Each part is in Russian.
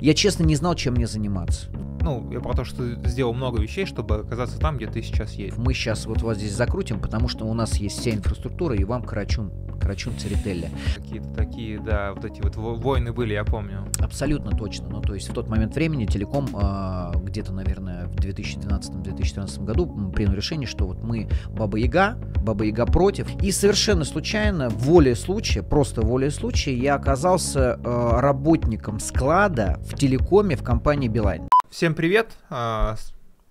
Я честно не знал, чем мне заниматься. Ну, я про то, что сделал много вещей, чтобы оказаться там, где ты сейчас есть. Мы сейчас вот вас здесь закрутим, потому что у нас есть вся инфраструктура, и вам Карачун, Карачун Церетели. Какие-то такие, да, вот эти вот войны были, я помню. Абсолютно точно. Ну, то есть в тот момент времени телеком а, где-то, наверное, в 2012-2013 году принял решение, что вот мы Баба Яга, Баба Яга против. И совершенно случайно, воле случая, просто воле случая, я оказался а, работником склада в телекоме в компании Билайн. Всем привет! А,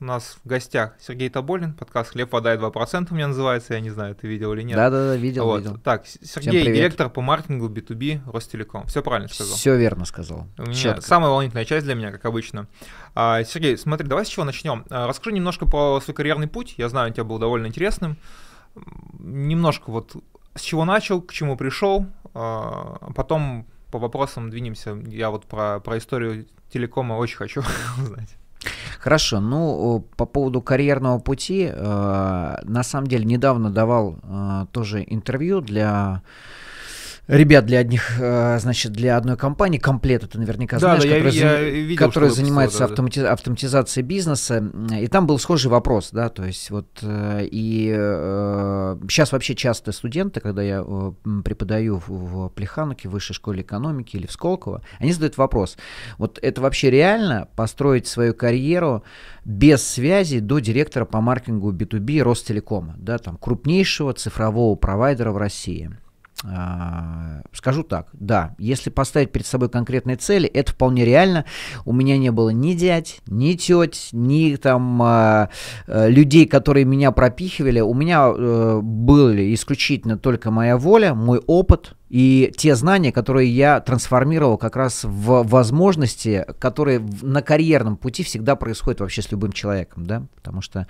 у нас в гостях Сергей Тоболин, подкаст «Хлеб, вода и 2%» у меня называется, я не знаю, ты видел или нет. Да-да-да, видел, вот. видел. Так, Сергей, директор по маркетингу B2B Ростелеком. Все правильно сказал? Все верно сказал. У меня Четко. самая волнительная часть для меня, как обычно. А, Сергей, смотри, давай с чего начнем. А, расскажи немножко про свой карьерный путь, я знаю, у тебя был довольно интересным. Немножко вот с чего начал, к чему пришел, потом по вопросам двинемся. Я вот про, про историю телекома очень хочу узнать. Хорошо, ну по поводу карьерного пути, э, на самом деле недавно давал э, тоже интервью для ребят для одних, э, значит, для одной компании, комплект это наверняка знаешь, да, который, я, я видел, который занимается да, автомати... да. автоматизацией бизнеса, и там был схожий вопрос, да, то есть вот э, и сейчас э, вообще часто студенты, когда я преподаю в, в в высшей школе экономики или в Сколково, они задают вопрос, вот это вообще реально построить свою карьеру без связи до директора по маркетингу B2B Ростелекома, да, там крупнейшего цифрового провайдера в России – а, скажу так, да, если поставить перед собой конкретные цели, это вполне реально. У меня не было ни дядь, ни теть, ни там э, людей, которые меня пропихивали. У меня э, были исключительно только моя воля, мой опыт и те знания, которые я трансформировал как раз в возможности, которые на карьерном пути всегда происходят вообще с любым человеком, да, потому что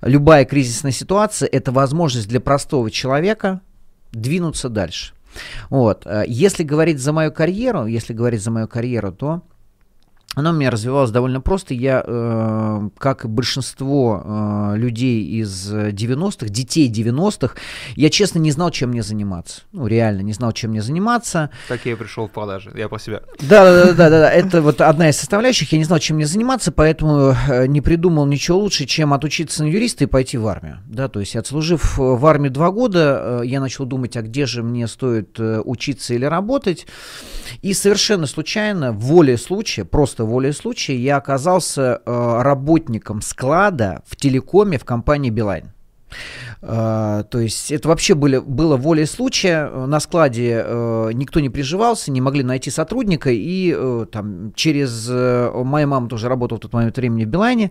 любая кризисная ситуация – это возможность для простого человека – двинуться дальше. Вот. Э, если говорить за мою карьеру, если говорить за мою карьеру, то оно у меня развивалось довольно просто. Я, э, как и большинство э, людей из 90-х, детей 90-х, я честно не знал, чем мне заниматься. Ну, реально не знал, чем мне заниматься. Так я пришел в продажи, я по себе. Да, да, да, да, да. Это вот одна из составляющих. Я не знал, чем мне заниматься, поэтому э, не придумал ничего лучше, чем отучиться на юриста и пойти в армию. Да, то есть, отслужив э, в армии два года, э, я начал думать, а где же мне стоит учиться или работать. И совершенно случайно, волей случая, просто просто волей случая я оказался э, работником склада в телекоме в компании Билайн. Э, то есть это вообще были, было волей случая. На складе э, никто не приживался, не могли найти сотрудника. И э, там через... моя мама тоже работала в тот момент времени в Билайне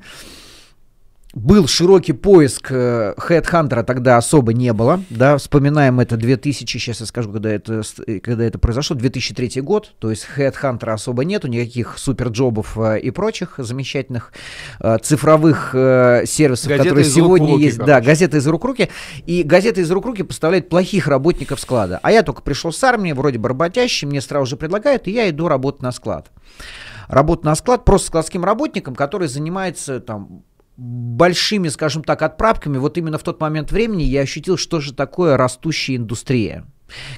был широкий поиск хедхантера э, тогда особо не было, да, вспоминаем это 2000, сейчас я скажу, когда это, э, когда это произошло, 2003 год, то есть хедхантера особо нету, никаких суперджобов э, и прочих замечательных цифровых сервисов, газеты которые сегодня руки, есть, короче. да, газеты из рук руки, и газеты из рук руки поставляет плохих работников склада, а я только пришел с армии, вроде барботящий, мне сразу же предлагают, и я иду работать на склад работу на склад просто складским работником, который занимается там большими, скажем так, отправками, вот именно в тот момент времени я ощутил, что же такое растущая индустрия.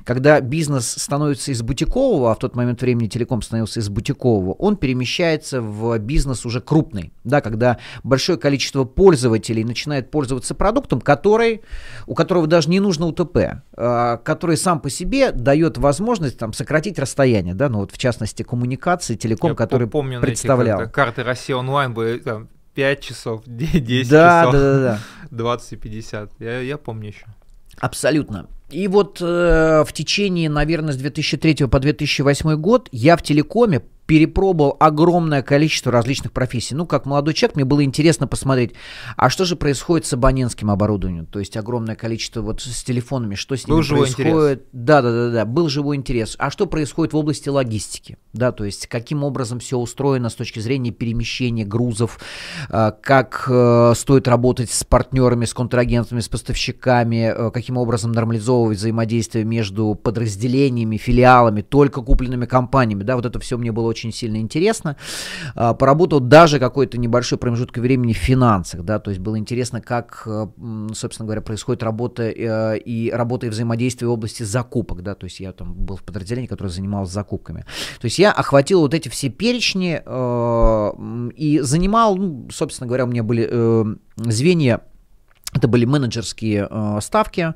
Когда бизнес становится из бутикового, а в тот момент времени телеком становился из бутикового, он перемещается в бизнес уже крупный, да, когда большое количество пользователей начинает пользоваться продуктом, который, у которого даже не нужно УТП, э, который сам по себе дает возможность там, сократить расстояние, да, ну вот в частности коммуникации, телеком, Я который помню, представлял. Эти, карты России онлайн были, там, 5 часов, 10 да, часов, да, да, да. 20 и 50. Я, я помню еще. Абсолютно. И вот э, в течение, наверное, с 2003 по 2008 год я в телекоме перепробовал огромное количество различных профессий. Ну, как молодой человек, мне было интересно посмотреть, а что же происходит с абонентским оборудованием? То есть огромное количество вот с телефонами, что с ними был происходит? Да, да, да, да, был живой интерес. А что происходит в области логистики? Да, то есть каким образом все устроено с точки зрения перемещения грузов, а, как э, стоит работать с партнерами, с контрагентами, с поставщиками, э, каким образом нормализовывать взаимодействие между подразделениями, филиалами, только купленными компаниями. Да, вот это все мне было очень сильно интересно. А, поработал даже какой-то небольшой промежуток времени в финансах, да, то есть было интересно, как, э, собственно говоря, происходит работа э, и работа и взаимодействие в области закупок, да, то есть я там был в подразделении, которое занималось закупками. То есть я охватил вот эти все перечни э, и занимал, ну, собственно говоря, у меня были звенья это были менеджерские э, ставки,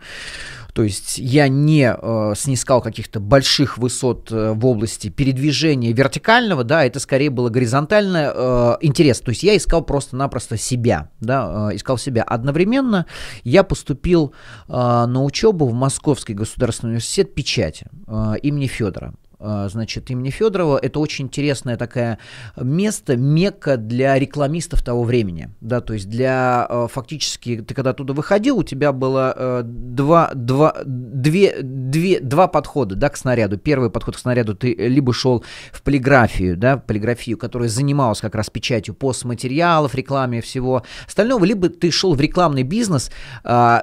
то есть я не э, снискал каких-то больших высот э, в области передвижения вертикального, да, это скорее было горизонтальное э, интерес. То есть я искал просто-напросто себя, да, э, искал себя. Одновременно я поступил э, на учебу в Московский государственный университет печати э, имени Федора. А, значит, имени Федорова. Это очень интересное такое место, мекка для рекламистов того времени. Да, то есть для а, фактически, ты когда оттуда выходил, у тебя было а, два, два, две, две, два подхода да, к снаряду. Первый подход к снаряду ты либо шел в полиграфию, да, полиграфию, которая занималась как раз печатью постматериалов, рекламе всего остального, либо ты шел в рекламный бизнес, под,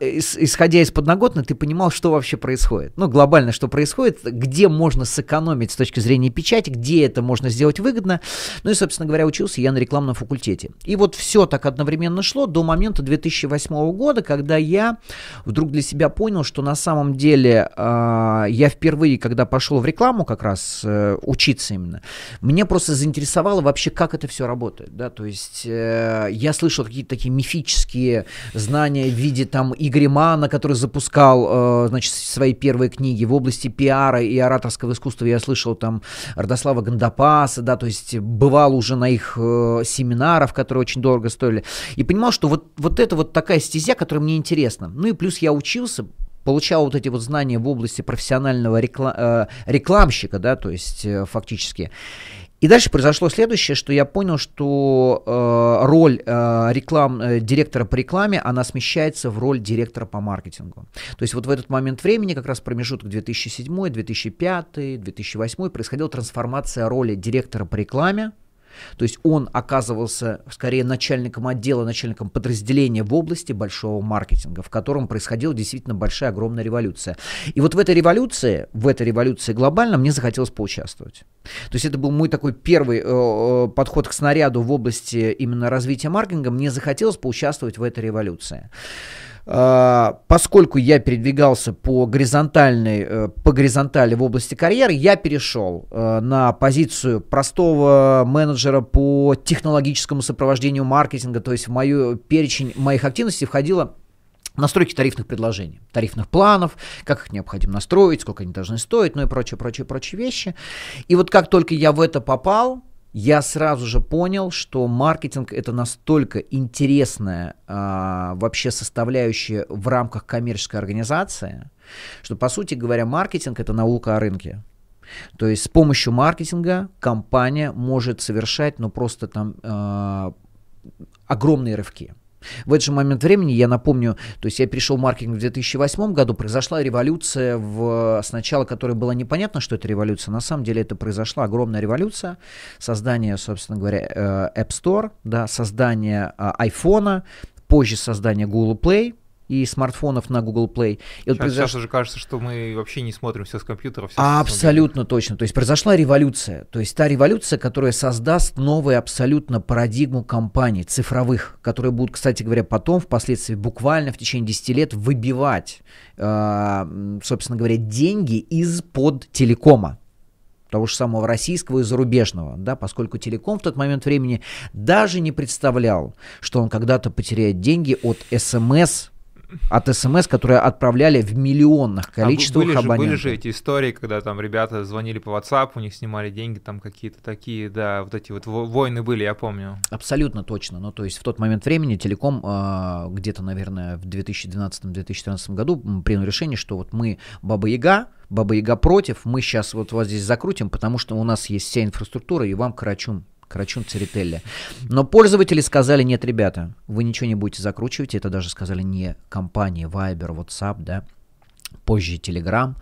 э, исходя из подноготной, ты понимал, что вообще происходит. Ну, глобально, что происходит, где можно можно сэкономить с точки зрения печати, где это можно сделать выгодно. Ну и, собственно говоря, учился я на рекламном факультете. И вот все так одновременно шло до момента 2008 года, когда я вдруг для себя понял, что на самом деле э, я впервые, когда пошел в рекламу как раз э, учиться именно, мне просто заинтересовало вообще, как это все работает. Да? То есть э, я слышал какие-то такие мифические знания в виде там Игоря Мана, который запускал э, значит, свои первые книги в области пиара и ораторского авторского искусства, я слышал там Родослава Гандапаса, да, то есть бывал уже на их э, семинарах, которые очень дорого стоили, и понимал, что вот, вот это вот такая стезя, которая мне интересна. Ну и плюс я учился, получал вот эти вот знания в области профессионального рекла- э, рекламщика, да, то есть э, фактически. И дальше произошло следующее, что я понял, что э, роль э, реклам, э, директора по рекламе, она смещается в роль директора по маркетингу. То есть вот в этот момент времени, как раз промежуток 2007, 2005, 2008, происходила трансформация роли директора по рекламе то есть он оказывался скорее начальником отдела, начальником подразделения в области большого маркетинга, в котором происходила действительно большая, огромная революция. И вот в этой революции, в этой революции глобально мне захотелось поучаствовать. То есть это был мой такой первый э, э, подход к снаряду в области именно развития маркетинга. Мне захотелось поучаствовать в этой революции. А, поскольку я передвигался по горизонтальной, э, по горизонтали в области карьеры, я перешел э, на позицию простого менеджера по технологическому сопровождению маркетинга, то есть в мою перечень моих активностей входило настройки тарифных предложений, тарифных планов, как их необходимо настроить, сколько они должны стоить, ну и прочее, прочее, прочие вещи. И вот как только я в это попал, я сразу же понял, что маркетинг это настолько интересная а, вообще составляющая в рамках коммерческой организации, что по сути говоря маркетинг это наука о рынке. То есть с помощью маркетинга компания может совершать, ну просто там а, огромные рывки. В этот же момент времени, я напомню, то есть я перешел в маркетинг в 2008 году, произошла революция, в, сначала которая была непонятно, что это революция, на самом деле это произошла огромная революция, создание, собственно говоря, э, App Store, да, создание э, iPhone, позже создание Google Play – и смартфонов на Google Play. И сейчас, вот произош... сейчас уже кажется, что мы вообще не смотрим все с компьютера. Все а, с абсолютно точно. То есть произошла революция. То есть та революция, которая создаст новую абсолютно парадигму компаний цифровых, которые будут, кстати говоря, потом, впоследствии, буквально в течение 10 лет выбивать, э, собственно говоря, деньги из-под телекома того же самого российского и зарубежного, да, поскольку Телеком в тот момент времени даже не представлял, что он когда-то потеряет деньги от СМС от смс, которые отправляли в миллионных а количествах а были абонентов. Же, были же эти истории, когда там ребята звонили по WhatsApp, у них снимали деньги, там какие-то такие, да, вот эти вот войны были, я помню. Абсолютно точно. Ну, то есть в тот момент времени Телеком а, где-то, наверное, в 2012-2013 году принял решение, что вот мы Баба Яга, Баба Яга против, мы сейчас вот вас здесь закрутим, потому что у нас есть вся инфраструктура, и вам, Карачун, Карачун Церетели. Но пользователи сказали, нет, ребята, вы ничего не будете закручивать. Это даже сказали не компании а Viber, WhatsApp, да, позже Telegram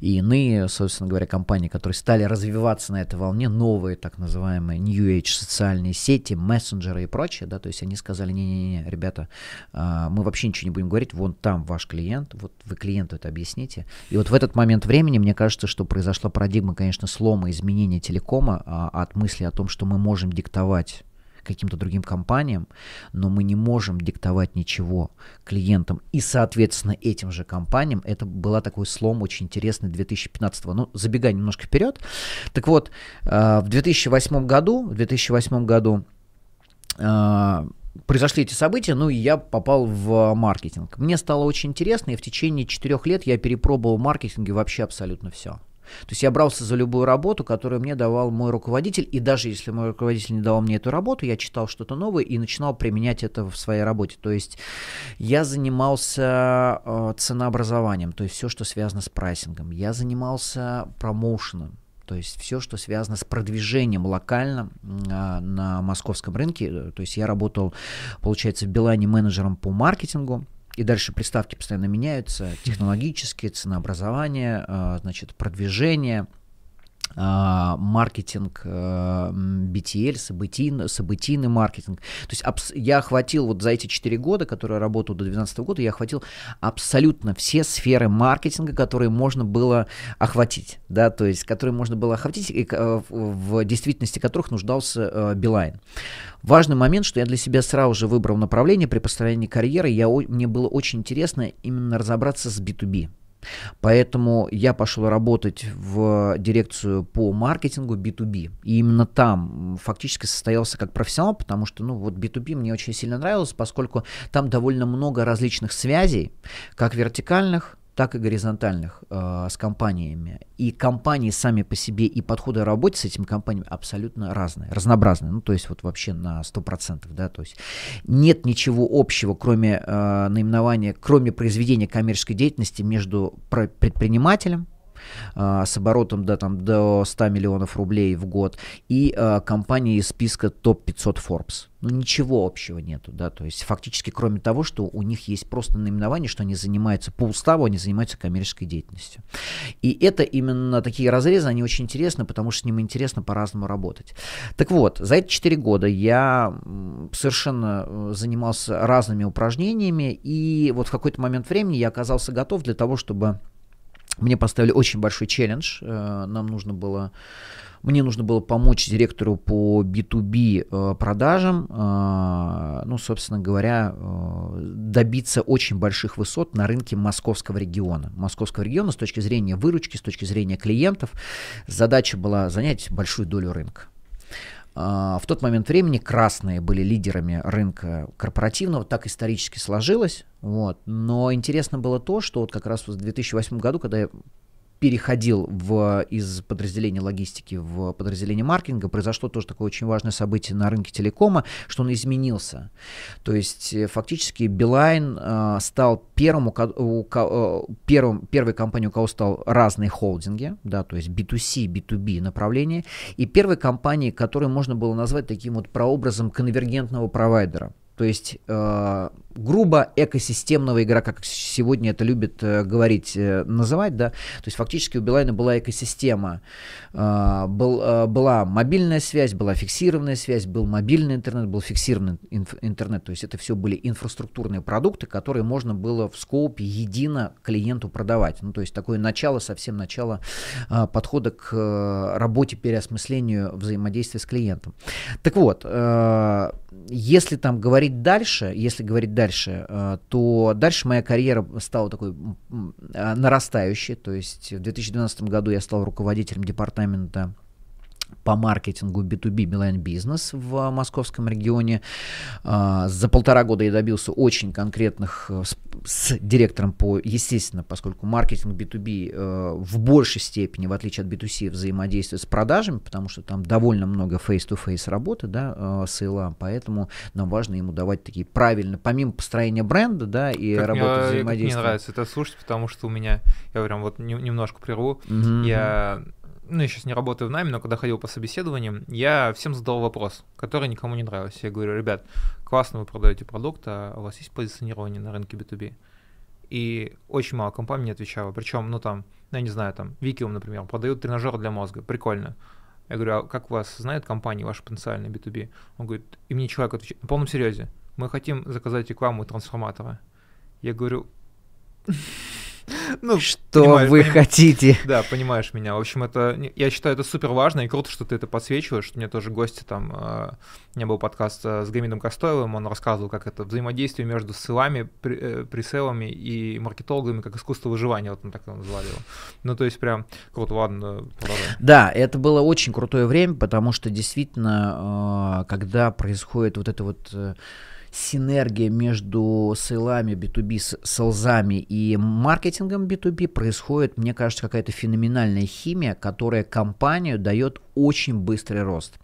и иные, собственно говоря, компании, которые стали развиваться на этой волне, новые так называемые New Age социальные сети, мессенджеры и прочее, да, то есть они сказали, не-не-не, ребята, а, мы вообще ничего не будем говорить, вон там ваш клиент, вот вы клиенту это объясните. И вот в этот момент времени, мне кажется, что произошла парадигма, конечно, слома изменения телекома а, от мысли о том, что мы можем диктовать каким-то другим компаниям, но мы не можем диктовать ничего клиентам и, соответственно, этим же компаниям. Это была такой слом очень интересный 2015 -го. Ну, забегая немножко вперед. Так вот, э, в 2008 году, в 2008 году э, произошли эти события, ну и я попал в маркетинг. Мне стало очень интересно, и в течение четырех лет я перепробовал в маркетинге вообще абсолютно все. То есть я брался за любую работу, которую мне давал мой руководитель, и даже если мой руководитель не давал мне эту работу, я читал что-то новое и начинал применять это в своей работе. То есть я занимался э, ценообразованием, то есть все, что связано с прайсингом. Я занимался промоушеном, то есть все, что связано с продвижением локально а, на московском рынке. То есть я работал, получается, в Билайне менеджером по маркетингу. И дальше приставки постоянно меняются, технологические, ценообразование, а, значит, продвижение, а, маркетинг э, BTL, событийный, событийный маркетинг. То есть абс- я охватил вот за эти 4 года, которые я работал до 2012 года, я охватил абсолютно все сферы маркетинга, которые можно было охватить, да, то есть которые можно было охватить, и, э, в действительности которых нуждался э, Билайн. Важный момент, что я для себя сразу же выбрал направление при построении карьеры, я, мне было очень интересно именно разобраться с B2B, Поэтому я пошел работать в дирекцию по маркетингу B2B. И именно там фактически состоялся как профессионал, потому что, ну, вот B2B мне очень сильно нравилось, поскольку там довольно много различных связей, как вертикальных, так и горизонтальных э, с компаниями. И компании сами по себе, и подходы к работе с этими компаниями абсолютно разные, разнообразные. Ну, то есть вот вообще на 100%, да, то есть нет ничего общего, кроме э, наименования, кроме произведения коммерческой деятельности между предпринимателем, а, с оборотом да там, до 100 миллионов рублей в год, и э, а, компании из списка топ-500 Forbes. Ну, ничего общего нету, да, то есть фактически кроме того, что у них есть просто наименование, что они занимаются, по уставу они занимаются коммерческой деятельностью. И это именно такие разрезы, они очень интересны, потому что с ним интересно по-разному работать. Так вот, за эти 4 года я совершенно э, занимался разными упражнениями, и вот в какой-то момент времени я оказался готов для того, чтобы мне поставили очень большой челлендж. Э, нам нужно было мне нужно было помочь директору по B2B э, продажам, э, ну, собственно говоря, добиться очень больших высот на рынке московского региона. Московского региона с точки зрения выручки, с точки зрения клиентов. Задача была занять большую долю рынка. А, в тот момент времени красные были лидерами рынка корпоративного, так исторически сложилось. Вот. Но интересно было то, что вот как раз в 2008 году, когда я переходил в, из подразделения логистики в подразделение маркетинга, произошло тоже такое очень важное событие на рынке телекома, что он изменился. То есть э, фактически Билайн э, стал первым, у, у, э, первым, первой компанией, у кого стал разные холдинги, да, то есть B2C, B2B направление, и первой компанией, которую можно было назвать таким вот прообразом конвергентного провайдера. То есть э, грубо экосистемного игрока, как сегодня это любят э, говорить, э, называть, да, то есть фактически у Билайна была экосистема, э, был, э, была мобильная связь, была фиксированная связь, был мобильный интернет, был фиксированный инф- интернет, то есть это все были инфраструктурные продукты, которые можно было в скопе едино клиенту продавать, ну то есть такое начало, совсем начало э, подхода к э, работе, переосмыслению взаимодействия с клиентом. Так вот, э, если там говорить дальше, если говорить дальше, дальше, э, то дальше моя карьера стала такой э, нарастающей. То есть в 2012 году я стал руководителем департамента по маркетингу B2B Билайн Бизнес в московском регионе. А, за полтора года я добился очень конкретных э, с, с директором по, естественно, поскольку маркетинг B2B э, в большей степени, в отличие от B2C, взаимодействует с продажами, потому что там довольно много face-to-face работы, да, э, с ИЛА, поэтому нам важно ему давать такие правильные, помимо построения бренда, да, и как работы взаимодействия. Мне нравится это слушать, потому что у меня, я прям вот немножко прерву, mm-hmm. я ну, я сейчас не работаю в найме, но когда ходил по собеседованиям, я всем задал вопрос, который никому не нравился. Я говорю, ребят, классно вы продаете продукт, а у вас есть позиционирование на рынке B2B? И очень мало компаний не отвечало. Причем, ну там, ну, я не знаю, там, Викиум, например, продают тренажер для мозга, прикольно. Я говорю, а как вас знает компания, ваша потенциальная B2B? Он говорит, и мне человек отвечает, на полном серьезе, мы хотим заказать рекламу трансформатора. Я говорю, Ну, что вы поним... хотите? Да, понимаешь меня. В общем, это я считаю это супер важно и круто, что ты это подсвечиваешь. Что мне тоже гости там, э, у меня был подкаст э, с Гамидом Костоевым, он рассказывал, как это взаимодействие между ссылами, при, э, преселами и маркетологами, как искусство выживания, вот он так называл его. Ну, то есть прям круто, ладно, продолжаем. Да, это было очень крутое время, потому что действительно, э, когда происходит вот это вот э, синергия между сейлами B2B, селзами и маркетингом B2B происходит, мне кажется, какая-то феноменальная химия, которая компанию дает очень быстрый рост.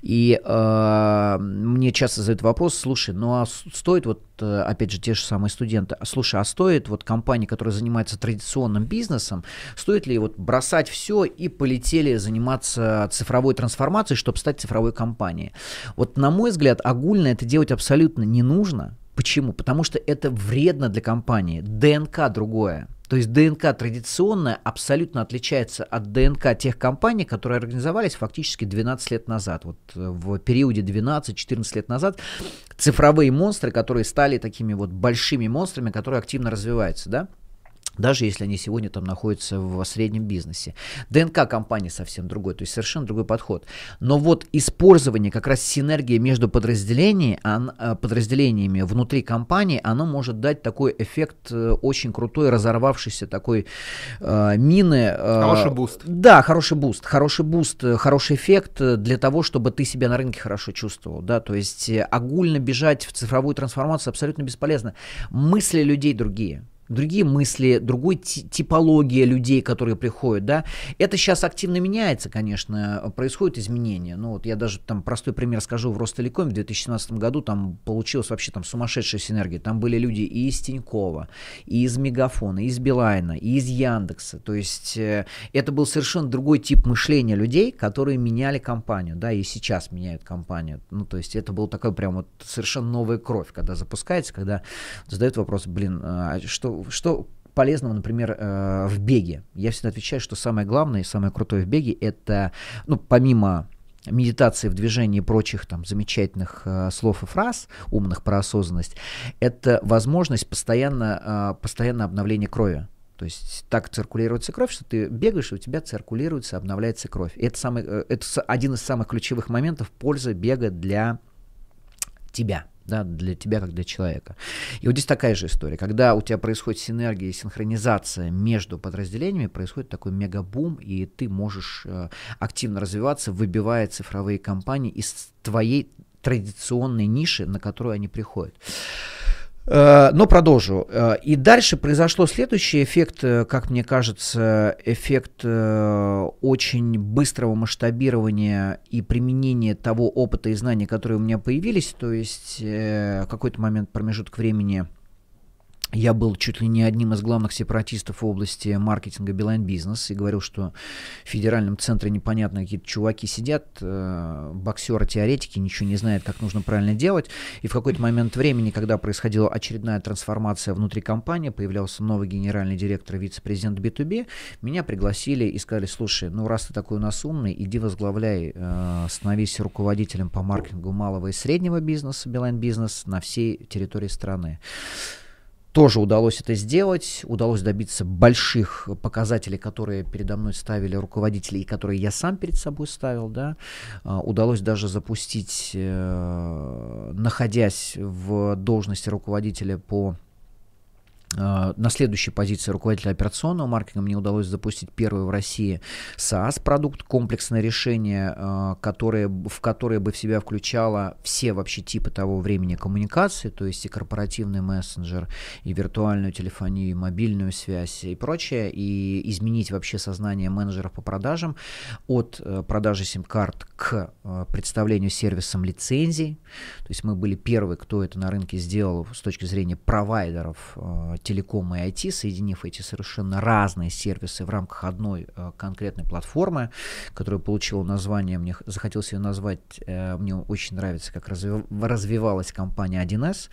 И э, мне часто задают вопрос, слушай, ну а стоит вот, э, опять же, те же самые студенты, а, слушай, а стоит вот компании, которая занимается традиционным бизнесом, стоит ли вот бросать все и полетели заниматься цифровой трансформацией, чтобы стать цифровой компанией? Вот, на мой взгляд, огульно это делать абсолютно не нужно. Почему? Потому что это вредно для компании. ДНК другое. То есть ДНК традиционная абсолютно отличается от ДНК тех компаний, которые организовались фактически 12 лет назад. Вот э, в периоде 12-14 лет назад цифровые монстры, которые стали такими вот большими монстрами, которые активно развиваются, да? даже если они сегодня там находятся в среднем бизнесе. ДНК компании совсем другой, то есть совершенно другой подход. Но вот использование как раз синергии между подразделениями, э, подразделениями внутри компании, оно может дать такой эффект э, очень крутой, разорвавшейся такой э, мины. Э, хороший буст. Да, хороший буст, хороший буст, э, хороший эффект для того, чтобы ты себя на рынке хорошо чувствовал. Да? То есть огульно бежать в цифровую трансформацию абсолютно бесполезно. Мысли людей другие другие мысли, другой типология людей, которые приходят, да. Это сейчас активно меняется, конечно, происходят изменения. Ну вот я даже там простой пример скажу, в Ростелекоме в 2017 году там получилось вообще там сумасшедшая синергия. Там были люди и из Тинькова, и из Мегафона, и из Билайна, и из Яндекса. То есть э, это был совершенно другой тип мышления людей, которые меняли компанию, да, и сейчас меняют компанию. Ну то есть это был такой прям вот совершенно новая кровь, когда запускается, когда задают вопрос, блин, а что что полезного, например, э, в беге? Я всегда отвечаю, что самое главное и самое крутое в беге это, ну, помимо медитации в движении и прочих там замечательных э, слов и фраз, умных про осознанность, это возможность постоянно, э, постоянно обновления крови. То есть так циркулируется кровь, что ты бегаешь, и у тебя циркулируется, обновляется кровь. И это, самый, э, это один из самых ключевых моментов пользы бега для тебя да, для тебя как для человека. И вот здесь такая же история. Когда у тебя происходит синергия и синхронизация между подразделениями, происходит такой мегабум, и ты можешь э, активно развиваться, выбивая цифровые компании из твоей традиционной ниши, на которую они приходят. Э, но продолжу. Э, и дальше произошло следующий эффект, э, как мне кажется, эффект очень быстрого масштабирования и применения того опыта и знаний, которые у меня появились. То есть в какой-то момент промежуток времени – я был чуть ли не одним из главных сепаратистов в области маркетинга Билайн Бизнес и говорил, что в федеральном центре непонятно какие-то чуваки сидят, э, боксеры-теоретики, ничего не знают, как нужно правильно делать. И в какой-то момент времени, когда происходила очередная трансформация внутри компании, появлялся новый генеральный директор вице-президент B2B, меня пригласили и сказали, слушай, ну раз ты такой у нас умный, иди возглавляй, э, становись руководителем по маркетингу малого и среднего бизнеса Билайн Бизнес на всей территории страны тоже удалось это сделать, удалось добиться больших показателей, которые передо мной ставили руководители и которые я сам перед собой ставил, да, а, удалось даже запустить, э, находясь в должности руководителя по а, на следующей позиции руководителя операционного маркетинга мне удалось запустить первый в России SaaS-продукт, комплексное решение, а, которое, в которое бы в себя включало все вообще типы того времени коммуникации, то есть и корпоративный мессенджер, и виртуальную телефонию, и мобильную связь и прочее, и изменить вообще сознание менеджеров по продажам от э, продажи сим-карт к э, представлению сервисом лицензий. То есть мы были первые, кто это на рынке сделал с точки зрения провайдеров э, телеком и IT, соединив эти совершенно разные сервисы в рамках одной э, конкретной платформы, которая получила название, мне захотелось ее назвать, э, мне очень нравится, как развивалась компания 1С,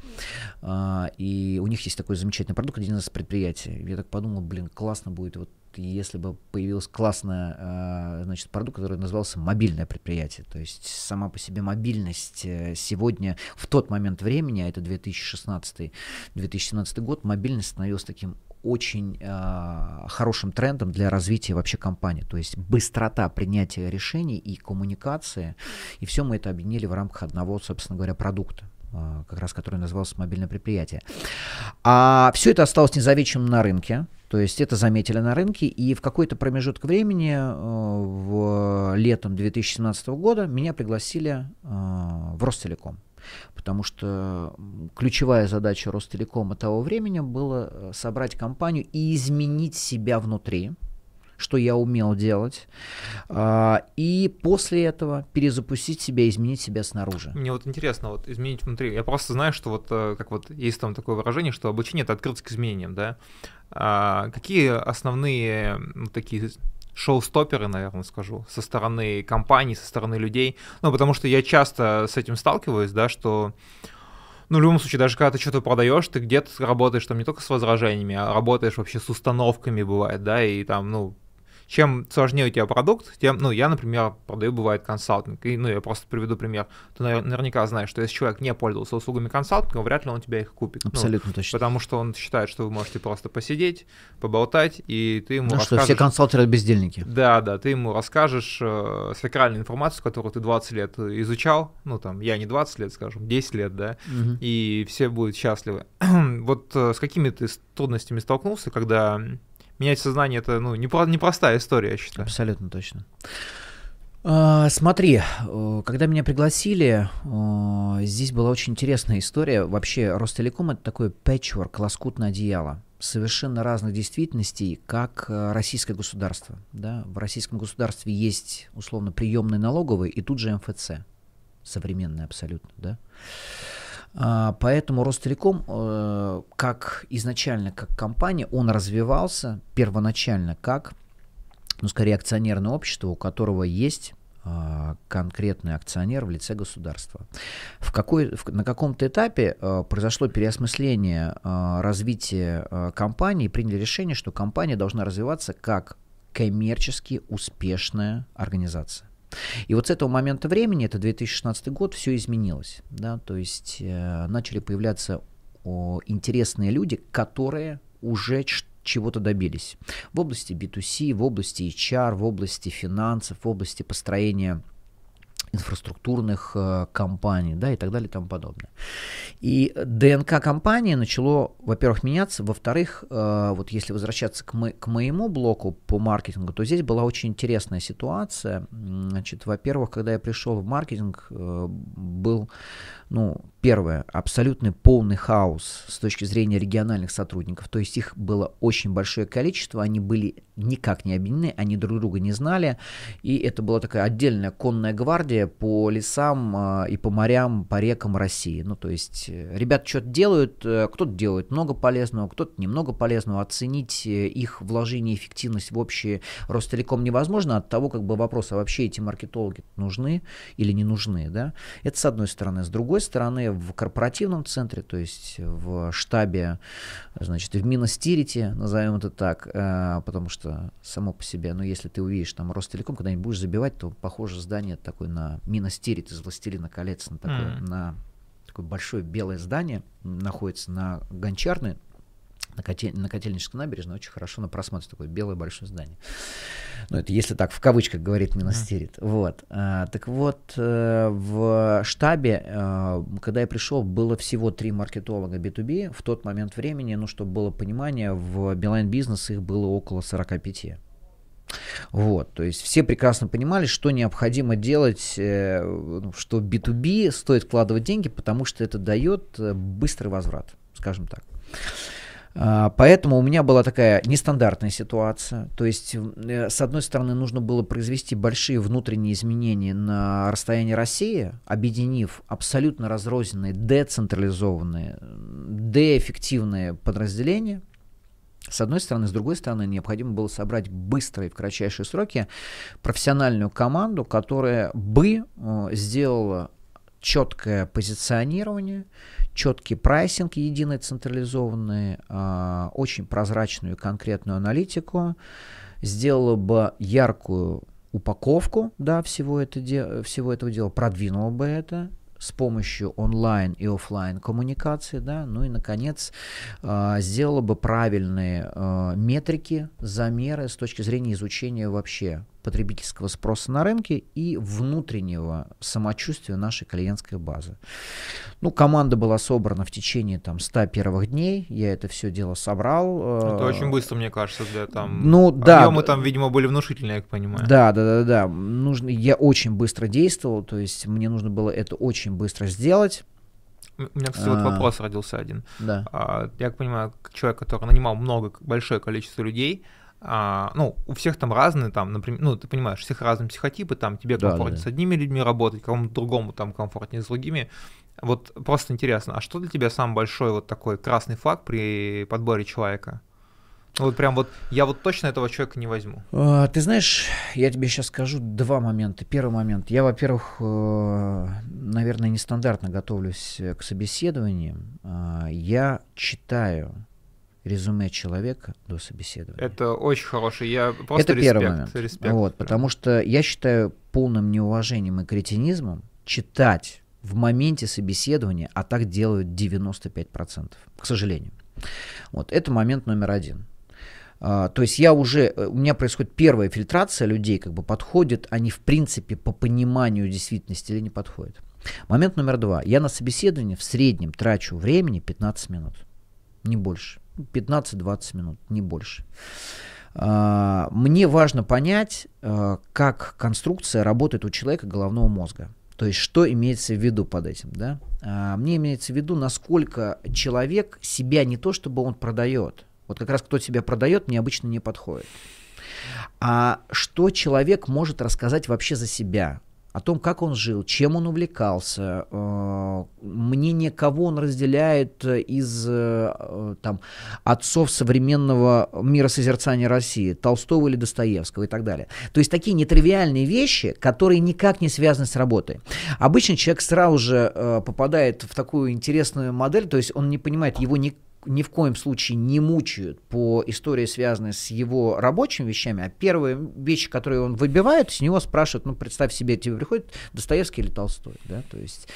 а, и у них есть такой замечательный продукт 1С предприятие. Я так подумал, блин, классно будет вот если бы появился классная, значит, продукт, который назывался мобильное предприятие. То есть сама по себе мобильность э, сегодня, в тот момент времени, а это 2016-2017 год, мобильность становилась таким очень э, хорошим трендом для развития вообще компании. То есть быстрота принятия решений и коммуникации. И все мы это объединили в рамках одного, собственно говоря, продукта а, как раз который назывался «Мобильное предприятие». А все это осталось незавеченным на рынке. То есть это заметили на рынке, и в какой-то промежуток времени, э, в летом 2017 года, меня пригласили э, в Ростелеком. Потому что ключевая задача Ростелекома того времени была э, собрать компанию и изменить себя внутри, что я умел делать. А, и после этого перезапустить себя, изменить себя снаружи. Мне вот интересно, вот изменить внутри. Я просто знаю, что вот э, как вот есть там такое выражение, что обучение это открыться к изменениям, да. А какие основные ну, такие шоу-стоперы, наверное, скажу, со стороны компаний, со стороны людей. Ну, потому что я часто с этим сталкиваюсь, да, что ну, в любом случае, даже когда ты что-то продаешь, ты где-то работаешь там не только с возражениями, а работаешь вообще с установками, бывает, да, и там, ну, чем сложнее у тебя продукт, тем, ну, я, например, продаю, бывает, консалтинг, и, ну, я просто приведу пример. Ты наверняка знаешь, что если человек не пользовался услугами консалтинга, вряд ли он тебя их купит. Ну, Абсолютно ну, точно. Потому что он считает, что вы можете просто посидеть, поболтать, и ты ему ну, расскажешь... что все консалтеры бездельники. Да, да, ты ему расскажешь э, сакральную информацию, которую ты 20 лет изучал, ну, там, я не 20 лет, скажем, 10 лет, да, угу. и все будут счастливы. вот э, с какими ты трудностями столкнулся, когда менять сознание это ну, непро- непростая история, я считаю. Абсолютно точно. А, смотри, э, когда меня пригласили, э, здесь была очень интересная история. Вообще, Ростелеком — это такой пэтчворк, лоскутное одеяло совершенно разных действительностей, как э, российское государство. Да? В российском государстве есть, условно, приемные налоговые и тут же МФЦ. Современные абсолютно. Да? А, поэтому Ростелеком как изначально, как компания, он развивался первоначально как, ну, скорее, акционерное общество, у которого есть а, конкретный акционер в лице государства. В какой, в, на каком-то этапе э, произошло переосмысление э, развития э, компании, приняли решение, что компания должна развиваться как коммерчески успешная организация. И вот с этого момента времени, это 2016 год, все изменилось. Да? То есть э, начали появляться интересные люди, которые уже чего-то добились. В области B2C, в области HR, в области финансов, в области построения инфраструктурных э, компаний, да, и так далее и тому подобное. И ДНК компании начало, во-первых, меняться, во-вторых, э, вот если возвращаться к, мы, к моему блоку по маркетингу, то здесь была очень интересная ситуация. Значит, во-первых, когда я пришел в маркетинг, э, был, ну, Первое. Абсолютный полный хаос с точки зрения региональных сотрудников. То есть их было очень большое количество, они были никак не объединены, они друг друга не знали. И это была такая отдельная конная гвардия по лесам а, и по морям, по рекам России. Ну, то есть э, ребят что-то делают, э, кто-то делает много полезного, кто-то немного полезного. Оценить э, их вложение и эффективность в общий рост целиком невозможно от того, как бы вопрос, а вообще эти маркетологи нужны или не нужны, да? Это с одной стороны. С другой стороны, в корпоративном центре, то есть в штабе, значит, в Минастирите, назовем это так, э, потому что само по себе, ну, если ты увидишь там Ростелеком, когда-нибудь будешь забивать, то похоже здание такое на Минастирит из «Властелина колец», на такое, mm. на такое большое белое здание, находится на Гончарной, на, Коте, на Котельнической набережной очень хорошо на просмотр такое белое большое здание. Ну, это если так, в кавычках говорит Минастерит. Mm. Вот. А, так вот, э, в штабе, э, когда я пришел, было всего три маркетолога B2B. В тот момент времени, ну, чтобы было понимание, в Билайн Бизнес их было около 45. Вот, то есть все прекрасно понимали, что необходимо делать, э, ну, что B2B стоит вкладывать деньги, потому что это дает быстрый возврат, скажем так. А, поэтому у меня была такая нестандартная ситуация. То есть, э, с одной стороны, нужно было произвести большие внутренние изменения на расстоянии России, объединив абсолютно разрозненные, децентрализованные, деэффективные подразделения. С одной стороны, с другой стороны, необходимо было собрать быстро и в кратчайшие сроки профессиональную команду, которая бы э, сделала четкое позиционирование, четкий прайсинг единый, централизованный, э, очень прозрачную и конкретную аналитику, сделала бы яркую упаковку да, всего, это де- всего этого дела, продвинула бы это с помощью онлайн и офлайн коммуникации, да, ну и, наконец, э, сделала бы правильные э, метрики, замеры с точки зрения изучения вообще потребительского спроса на рынке и внутреннего самочувствия нашей клиентской базы. Ну, команда была собрана в течение там 100 первых дней, я это все дело собрал. Э, это очень быстро, мне кажется, для там... Ну, а да. Объемы там, видимо, были внушительные, я понимаю. Да, да, да, да. Нужно, я очень быстро действовал, то есть мне нужно было это очень быстро сделать. У меня, кстати, вот а. вопрос родился один. Да. А, я понимаю, человек, который нанимал много, большое количество людей, а, ну, у всех там разные, там, например, ну, ты понимаешь, у всех разные психотипы, там, тебе комфортнее да, да, с одними людьми работать, кому-то другому там комфортнее с другими. Вот просто интересно, а что для тебя самый большой вот такой красный флаг при подборе человека? Ну, вот прям вот, я вот точно этого человека не возьму. А, ты знаешь, я тебе сейчас скажу два момента. Первый момент. Я, во-первых, э, наверное, нестандартно готовлюсь к собеседованиям. А, я читаю резюме человека до собеседования. Это очень хороший. Я просто Это респект, первый момент. Респект, вот, прям. потому что я считаю полным неуважением и кретинизмом читать в моменте собеседования, а так делают 95%, к сожалению. Вот, это момент номер один. А, то есть я уже, э, у меня происходит первая фильтрация людей, как бы подходят они в принципе по пониманию действительности или не подходят. Момент номер два. Я на собеседование в среднем трачу времени 15 минут, не больше. 15-20 минут, не больше. А, мне важно понять, а, как конструкция работает у человека головного мозга. То есть, что имеется в виду под этим, да? А, мне имеется в виду, насколько человек себя не то, чтобы он продает. Вот как раз кто себя продает, мне обычно не подходит. А что человек может рассказать вообще за себя? о том, как он жил, чем он увлекался, э, мнение кого он разделяет э, из э, там, отцов современного мира созерцания России, Толстого или Достоевского и так далее. То есть такие нетривиальные вещи, которые никак не связаны с работой. Обычно человек сразу же попадает в такую интересную модель, то есть он не понимает, его никак ни в коем случае не мучают по истории, связанной с его рабочими вещами, а первые вещи, которые он выбивает, с него спрашивают, ну, представь себе, тебе приходит Достоевский или Толстой, да, то есть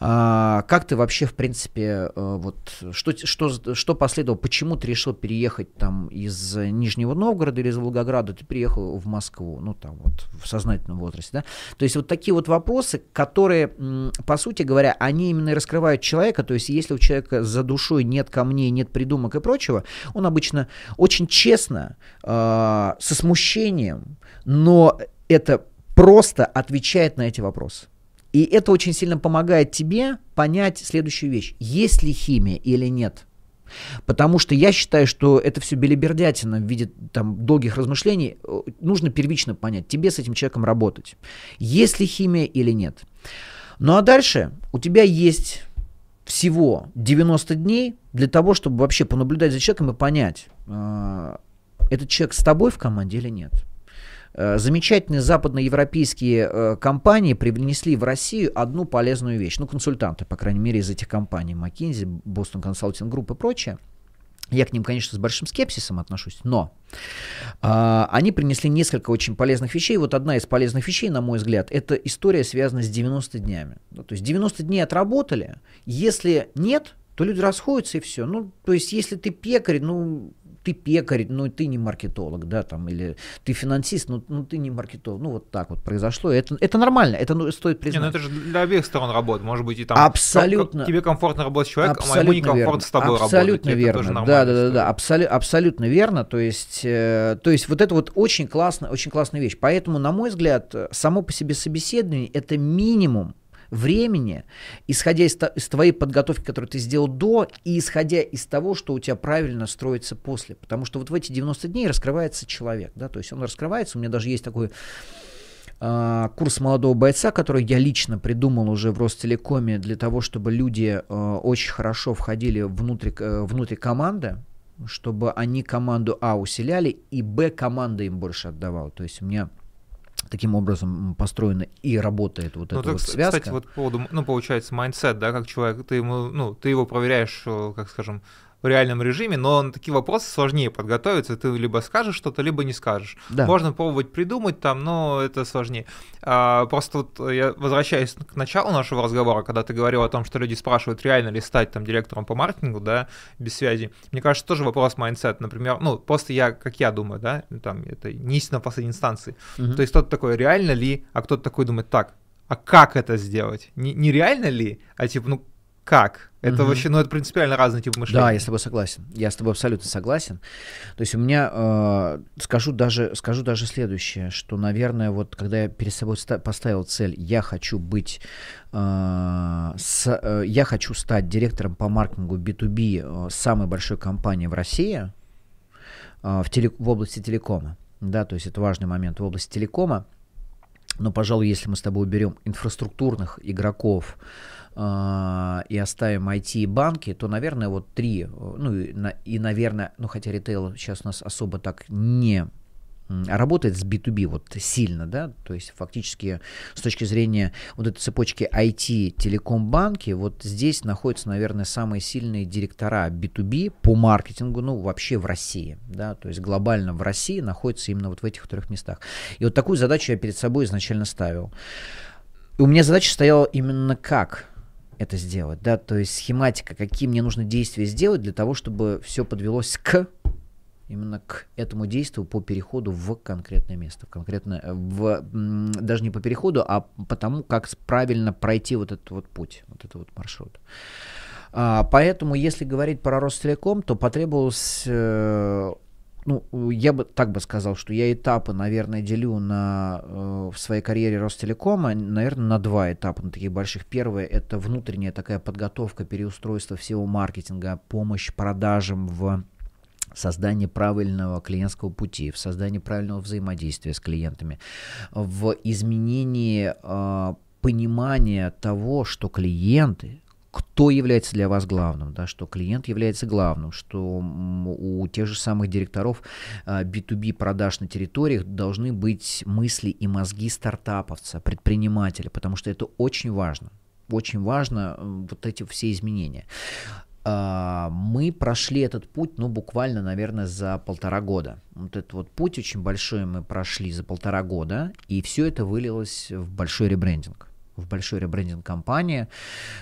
а, как ты вообще, в принципе, э, вот, что, что, что последовало, почему ты решил переехать там из Нижнего Новгорода или из Волгограда, ты приехал в Москву, ну, там вот, в сознательном возрасте, да, то есть вот такие вот вопросы, которые, по сути говоря, они именно раскрывают человека, то есть если у человека за душой нет камней, ней нет придумок и прочего, он обычно очень честно, э, со смущением, но это просто отвечает на эти вопросы. И это очень сильно помогает тебе понять следующую вещь. Есть ли химия или нет? Потому что я считаю, что это все белибердятина в виде там, долгих размышлений. Э, нужно первично понять, тебе с этим человеком работать. Есть ли химия или нет. Ну а дальше у тебя есть всего 90 дней для того, чтобы вообще понаблюдать за человеком и понять, а, этот человек с тобой в команде или нет. Э, замечательные западноевропейские э, компании привнесли в Россию одну полезную вещь. Ну, консультанты, по крайней мере, из этих компаний. McKinsey, Boston Consulting Group и прочее – я к ним, конечно, с большим скепсисом отношусь, но а, они принесли несколько очень полезных вещей. Вот одна из полезных вещей, на мой взгляд, это история, связанная с 90 днями. Ну, то есть 90 дней отработали. Если нет, то люди расходятся и все. Ну, то есть, если ты пекарь, ну, ты пекарь, но ты не маркетолог, да, там, или ты финансист, но, но ты не маркетолог. Ну, вот так вот произошло. Это, это нормально, это ну, стоит признать. Не, ну это же для обеих сторон работы. Может быть, и там абсолютно, как, тебе комфортно работать с человеком, а ему некомфортно верно. с тобой абсолютно работать. Верно. Это да, да, да, да, абсолютно, абсолютно верно. То есть, э, то есть вот это вот очень классная, очень классная вещь. Поэтому, на мой взгляд, само по себе собеседование – это минимум, времени, исходя из, из твоей подготовки, которую ты сделал до, и исходя из того, что у тебя правильно строится после. Потому что вот в эти 90 дней раскрывается человек, да, то есть он раскрывается, у меня даже есть такой а, курс молодого бойца, который я лично придумал уже в Ростелекоме для того, чтобы люди uh, очень хорошо входили внутрь, uh, внутрь команды, чтобы они команду А усиляли и Б команда им больше отдавала. То есть у меня таким образом построена и работает вот Но ну, эта так, вот связка. Кстати, вот по поводу, ну, получается, майндсет, да, как человек, ты ему, ну, ты его проверяешь, э, как скажем, в реальном режиме, но на такие вопросы сложнее подготовиться. Ты либо скажешь что-то, либо не скажешь. Да. Можно пробовать придумать там, но это сложнее. А, просто вот я возвращаюсь к началу нашего разговора, когда ты говорил о том, что люди спрашивают, реально ли стать там директором по маркетингу, да, без связи. Мне кажется, тоже вопрос майндсет. Например, ну, просто я, как я думаю, да, там это не истина последней инстанции. Угу. То есть кто-то такой, реально ли, а кто-то такой думает, так, а как это сделать? Не, не реально ли? А типа, ну как. Это угу. вообще, ну это принципиально разный тип мышления. Да, я с тобой согласен. Я с тобой абсолютно согласен. То есть у меня э, скажу даже скажу даже следующее, что, наверное, вот когда я перед собой поставил цель, я хочу быть, э, с, э, я хочу стать директором по маркетингу B2B э, самой большой компании в России э, в, теле, в области телекома. Да, то есть это важный момент в области телекома. Но, пожалуй, если мы с тобой уберем инфраструктурных игроков, а, и оставим IT и банки, то, наверное, вот три, э, ну и, и, наверное, ну хотя ритейл сейчас у нас особо так не работает с B2B вот сильно, да, то есть фактически с точки зрения вот этой цепочки IT, телеком, банки, вот здесь находятся, наверное, самые сильные директора B2B по маркетингу, ну, вообще в России, да, то есть глобально в России находятся именно вот в этих трех местах. И вот такую задачу я перед собой изначально ставил. у меня задача стояла именно как – это сделать, да, то есть схематика, какие мне нужно действия сделать для того, чтобы все подвелось к именно к этому действию по переходу в конкретное место, в конкретное, э, в, даже не по переходу, а по тому, как правильно пройти вот этот вот путь, вот этот вот маршрут. А, поэтому, если говорить про Ростелеком, то потребовалось э, ну, я бы так бы сказал, что я этапы, наверное, делю на, э, в своей карьере Ростелекома, наверное, на два этапа, на таких больших. Первое — это внутренняя такая подготовка, переустройство всего маркетинга, помощь продажам в создании правильного клиентского пути, в создании правильного взаимодействия с клиентами, в изменении э, понимания того, что клиенты — что является для вас главным, да, что клиент является главным, что у тех же самых директоров B2B а, продаж на территориях должны быть мысли и мозги стартаповца, предпринимателя, потому что это очень важно. Очень важно вот эти все изменения а, мы прошли этот путь, ну, буквально, наверное, за полтора года. Вот этот вот путь очень большой мы прошли за полтора года, и все это вылилось в большой ребрендинг в большой ребрендинг-компании.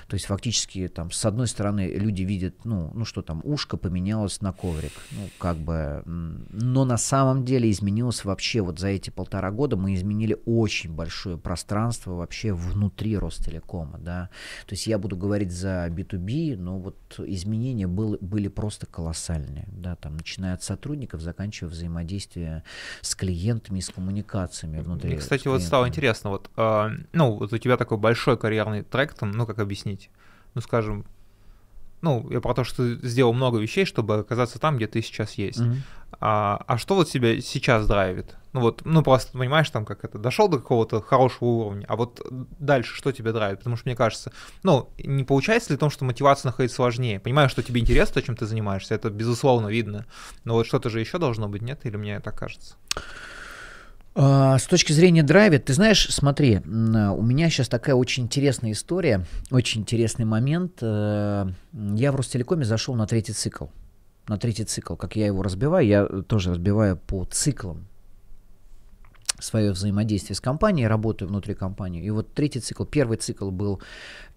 То есть фактически там с одной стороны люди видят, ну, ну что там, ушко поменялось на коврик. Ну, как бы... Но на самом деле изменилось вообще вот за эти полтора года мы изменили очень большое пространство вообще внутри Ростелекома, да. То есть я буду говорить за B2B, но вот изменения был, были просто колоссальные, да, там, начиная от сотрудников, заканчивая взаимодействие с клиентами, с коммуникациями внутри. Мне, кстати, вот стало интересно, вот, э, ну, вот у тебя такой большой карьерный трек, там, ну, как объяснить? Ну, скажем, ну, я про то, что ты сделал много вещей, чтобы оказаться там, где ты сейчас есть. Mm-hmm. А, а что вот тебя сейчас драйвит? Ну вот, ну просто понимаешь, там как это, дошел до какого-то хорошего уровня, а вот дальше что тебя драйвит? Потому что мне кажется, ну, не получается ли в том, что мотивация находится сложнее? Понимаю, что тебе интересно, чем ты занимаешься, это безусловно видно, но вот что-то же еще должно быть, нет? Или мне так кажется? А, с точки зрения драйва, ты знаешь, смотри, у меня сейчас такая очень интересная история, очень интересный момент. Э, я в Ростелекоме зашел на третий цикл. На третий цикл, как я его разбиваю, я э, тоже разбиваю по циклам свое взаимодействие с компанией, работаю внутри компании. И вот третий цикл, первый цикл был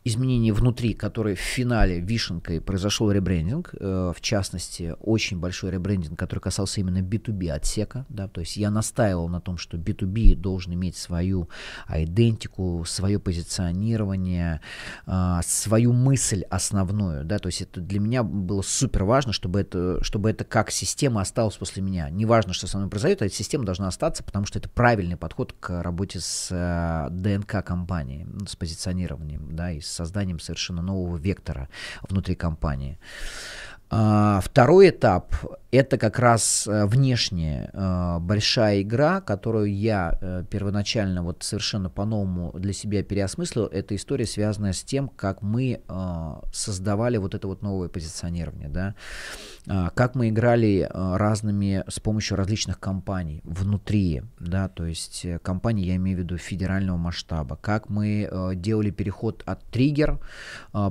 изменений внутри, которые в финале вишенкой произошел ребрендинг, э, в частности, очень большой ребрендинг, который касался именно B2B отсека, да, то есть я настаивал на том, что B2B должен иметь свою идентику, свое позиционирование, э, свою мысль основную, да, то есть это для меня было супер важно, чтобы это, чтобы это как система осталась после меня, неважно, что со мной произойдет, эта система должна остаться, потому что это правильный подход к работе с э, ДНК компании, с позиционированием, да, и с созданием совершенно нового вектора внутри компании. А, второй этап это как раз э, внешняя э, большая игра, которую я э, первоначально вот совершенно по-новому для себя переосмыслил. Это история, связанная с тем, как мы создавали вот это вот новое позиционирование, да, а, как мы играли разными с помощью различных компаний внутри, да, то есть компании, я имею в виду федерального масштаба, как мы делали переход от триггер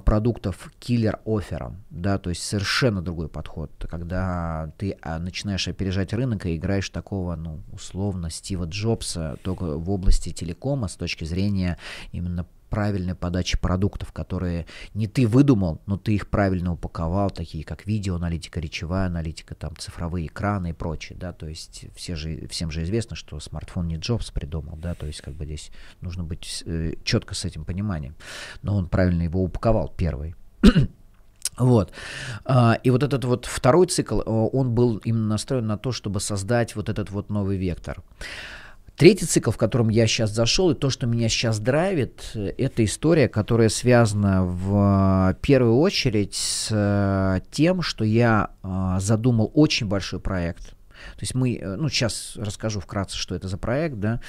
продуктов киллер оферам, да, то есть совершенно другой подход, когда ты а, начинаешь опережать рынок и играешь такого, ну, условно, Стива Джобса только в области телекома с точки зрения именно правильной подачи продуктов, которые не ты выдумал, но ты их правильно упаковал, такие как видеоаналитика, речевая аналитика, там цифровые экраны и прочее, да, то есть все же, всем же известно, что смартфон не Джобс придумал, да, то есть как бы здесь нужно быть э, четко с этим пониманием, но он правильно его упаковал первый. Вот. А, и вот этот вот второй цикл, э, он был именно настроен на то, чтобы создать вот этот вот новый вектор. Третий цикл, в котором я сейчас зашел, и то, что меня сейчас драйвит, э, это история, которая связана в э, первую очередь с тем, что я задумал очень большой проект. То есть мы, э, ну сейчас расскажу вкратце, что это за проект, да,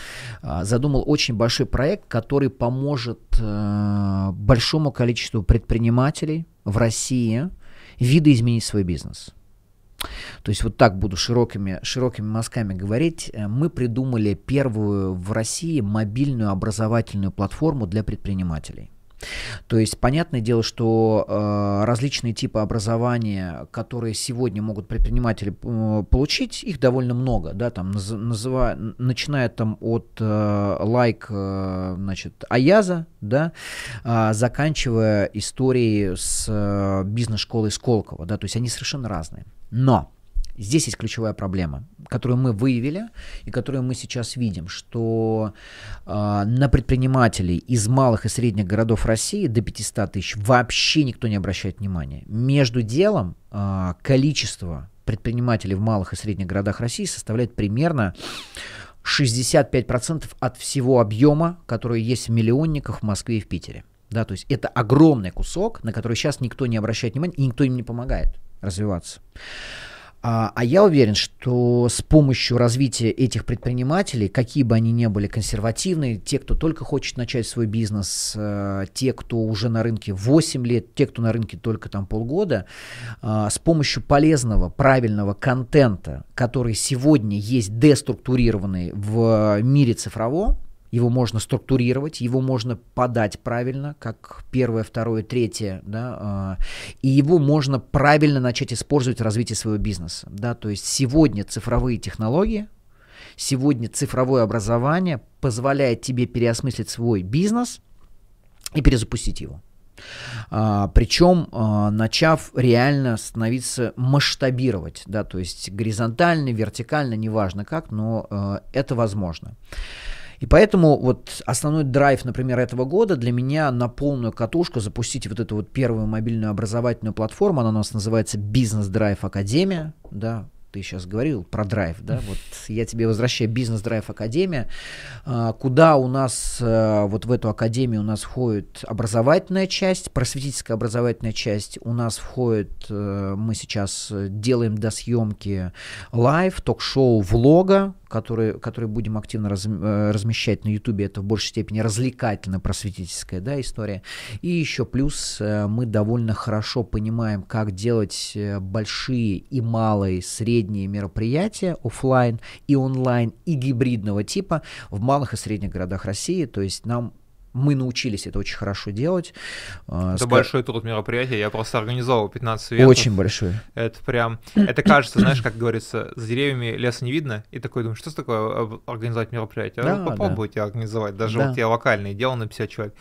а, задумал очень большой проект, который поможет э, большому количеству предпринимателей в России видоизменить свой бизнес. То есть вот так буду широкими, широкими мазками говорить. Э, мы придумали первую в России мобильную образовательную платформу для предпринимателей. То есть, понятное дело, что э, различные типы образования, которые сегодня могут предприниматели э, получить, их довольно много, да, там, наз, называя, начиная там от э, лайк, э, значит, Аяза, да, э, заканчивая историей с э, бизнес-школой Сколково, да, то есть они совершенно разные. Но Здесь есть ключевая проблема, которую мы выявили и которую мы сейчас видим, что э, на предпринимателей из малых и средних городов России до 500 тысяч вообще никто не обращает внимания. Между делом э, количество предпринимателей в малых и средних городах России составляет примерно 65% от всего объема, который есть в миллионниках в Москве и в Питере. Да, то есть это огромный кусок, на который сейчас никто не обращает внимания и никто им не помогает развиваться. А, а я уверен, что с помощью развития этих предпринимателей, какие бы они ни были консервативные, те, кто только хочет начать свой бизнес, э, те, кто уже на рынке 8 лет, те, кто на рынке только там полгода, а, с помощью полезного, правильного контента, который сегодня есть деструктурированный в мире цифровом, его можно структурировать, его можно подать правильно, как первое, второе, третье, да, а, и его можно правильно начать использовать в развитии своего бизнеса, да, то есть сегодня цифровые технологии, сегодня цифровое образование позволяет тебе переосмыслить свой бизнес и перезапустить его. А, причем а, начав реально становиться масштабировать, да, то есть горизонтально, вертикально, неважно как, но а, это возможно. И поэтому вот основной драйв, например, этого года для меня на полную катушку запустить вот эту вот первую мобильную образовательную платформу, она у нас называется Бизнес Драйв Академия, да, ты сейчас говорил про драйв, да, вот я тебе возвращаю бизнес драйв академия, а, куда у нас а, вот в эту академию у нас входит образовательная часть, просветительская образовательная часть, у нас входит, а, мы сейчас делаем до съемки лайв, ток-шоу, влога, которые, которые будем активно раз, э, размещать на Ютубе, это в большей степени развлекательно-просветительская да, история. И еще плюс э, мы довольно хорошо понимаем, как делать э, большие и малые средние мероприятия офлайн и онлайн и гибридного типа в малых и средних городах России. То есть нам мы научились это очень хорошо делать. А, это Ска... большой труд мероприятия. Я просто организовал 15 ивентов. Очень большой. Это прям... Это кажется, знаешь, как говорится, с деревьями леса не видно. И такой думаешь, что такое организовать мероприятие? А ну, да, а попробуйте да. организовать. Даже да. вот я локальные делал на 50 человек.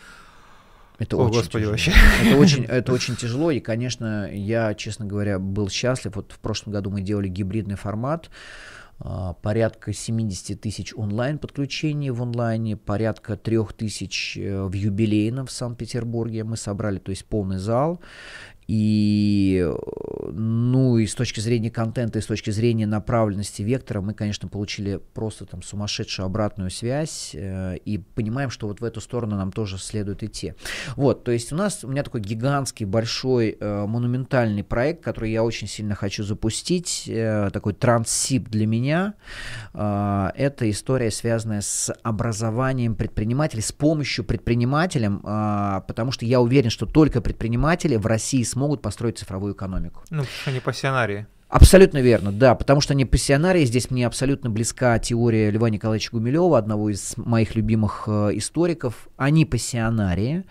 Это О, очень господи, тяжело. вообще. Это очень, это очень тяжело, и, конечно, я, честно говоря, был счастлив. Вот в прошлом году мы делали гибридный формат. Uh, а, порядка 70 тысяч онлайн-подключений в онлайне, порядка 3 тысяч э, в юбилейном в Санкт-Петербурге мы собрали, то есть полный зал. И, э, ну, и с точки зрения контента, и с точки зрения направленности вектора, мы, конечно, получили просто там сумасшедшую обратную связь э, и понимаем, что вот в эту сторону нам тоже следует идти. Вот, то есть у нас, у меня такой гигантский, большой, э, монументальный проект, который я очень сильно хочу запустить, э, такой трансип для меня. Э, это история, связанная с образованием предпринимателей, с помощью предпринимателям, э, потому что я уверен, что только предприниматели в России смогут смогут построить цифровую экономику. Ну, потому что они пассионарии. Абсолютно верно, да, потому что не пассионарий, здесь мне абсолютно близка теория Льва Николаевича Гумилева, одного из моих любимых э, историков. Они пассионарии,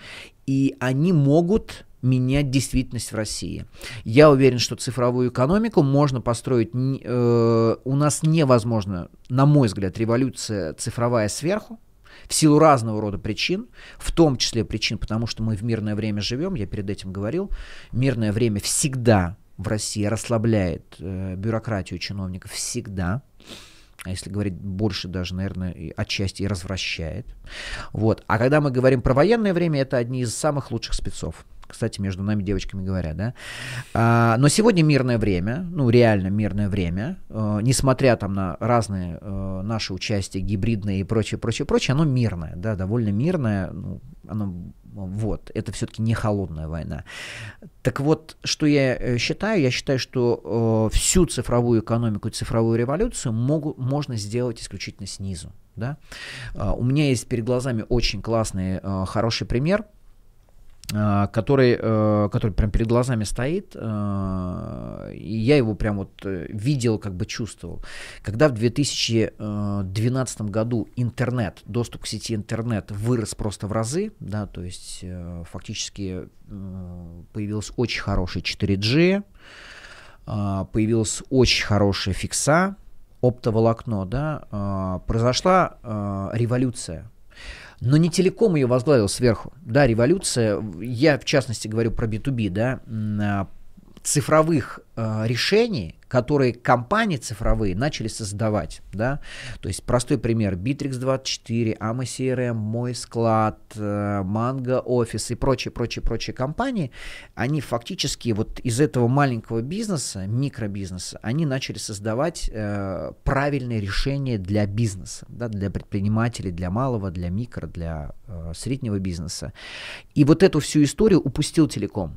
и они могут менять действительность в России. Я уверен, что цифровую экономику можно построить. Э, у нас невозможно, на мой взгляд, революция цифровая сверху в силу разного рода причин, в том числе причин, потому что мы в мирное время живем, я перед этим говорил, мирное время всегда в России расслабляет э, бюрократию чиновников, всегда а если говорить больше даже, наверное, и отчасти и развращает. Вот. А когда мы говорим про военное время, это одни из самых лучших спецов кстати, между нами девочками говоря, да. А, но сегодня мирное время, ну реально мирное время, э, несмотря там на разные э, наши участия, гибридные и прочее, прочее, прочее, оно мирное, да, довольно мирное, ну, оно вот, это все-таки не холодная война. Так вот, что я э, считаю, я считаю, что э, всю цифровую экономику цифровую революцию могу, можно сделать исключительно снизу. Да? Э, у меня есть перед глазами очень классный, э, хороший пример – Э, который, э, который прям перед глазами стоит, э, и я его прям вот видел, как бы чувствовал. Когда в 2012 году интернет, доступ к сети интернет вырос просто в разы, да, то есть фактически появился очень хороший 4G, появилась очень хорошая фикса, оптоволокно, да, произошла революция но не телеком ее возглавил сверху. Да, революция, я в частности говорю про B2B, да, а, цифровых э, решений, которые компании цифровые начали создавать, да, то есть простой пример, Bittrex24, AMA CRM, Мой Склад, э, Манго Офис и прочие, прочие, прочие компании, они фактически вот из этого маленького бизнеса, микробизнеса, они начали создавать э, правильные решения для бизнеса, да, для предпринимателей, для малого, для микро, для э, среднего бизнеса. И вот эту всю историю упустил телеком.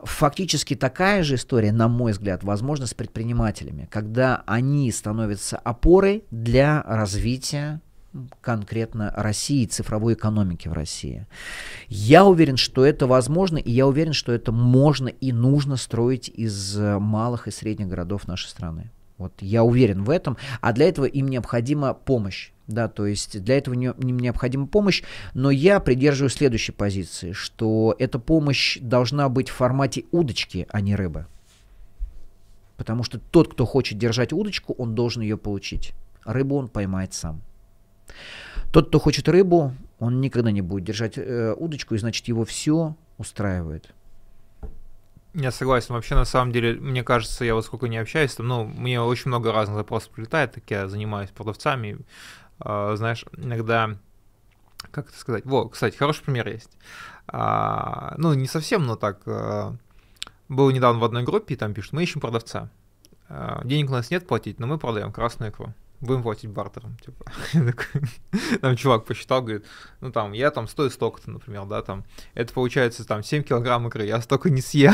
Фактически такая же история, на мой взгляд, возможна с предпринимателями, когда они становятся опорой для развития конкретно России, цифровой экономики в России. Я уверен, что это возможно, и я уверен, что это можно и нужно строить из э, малых и средних городов нашей страны. Вот я уверен в этом, а для этого им необходима помощь да, то есть для этого не, не, необходима помощь, но я придерживаюсь следующей позиции, что эта помощь должна быть в формате удочки, а не рыбы. Потому что тот, кто хочет держать удочку, он должен ее получить. Рыбу он поймает сам. Тот, кто хочет рыбу, он никогда не будет держать э, удочку, и значит его все устраивает. Я согласен. Вообще, на самом деле, мне кажется, я вот сколько не общаюсь, там, ну, мне очень много разных запросов прилетает, так я занимаюсь продавцами, а, знаешь, иногда как это сказать? вот кстати, хороший пример есть. А, ну, не совсем, но так. А, был недавно в одной группе, и там пишут, мы ищем продавца. А, денег у нас нет платить, но мы продаем красную икру. Будем платить бартером. Типа. там чувак посчитал, говорит, ну там, я там стою столько-то, например, да, там, это получается там 7 килограмм икры, я столько не съел.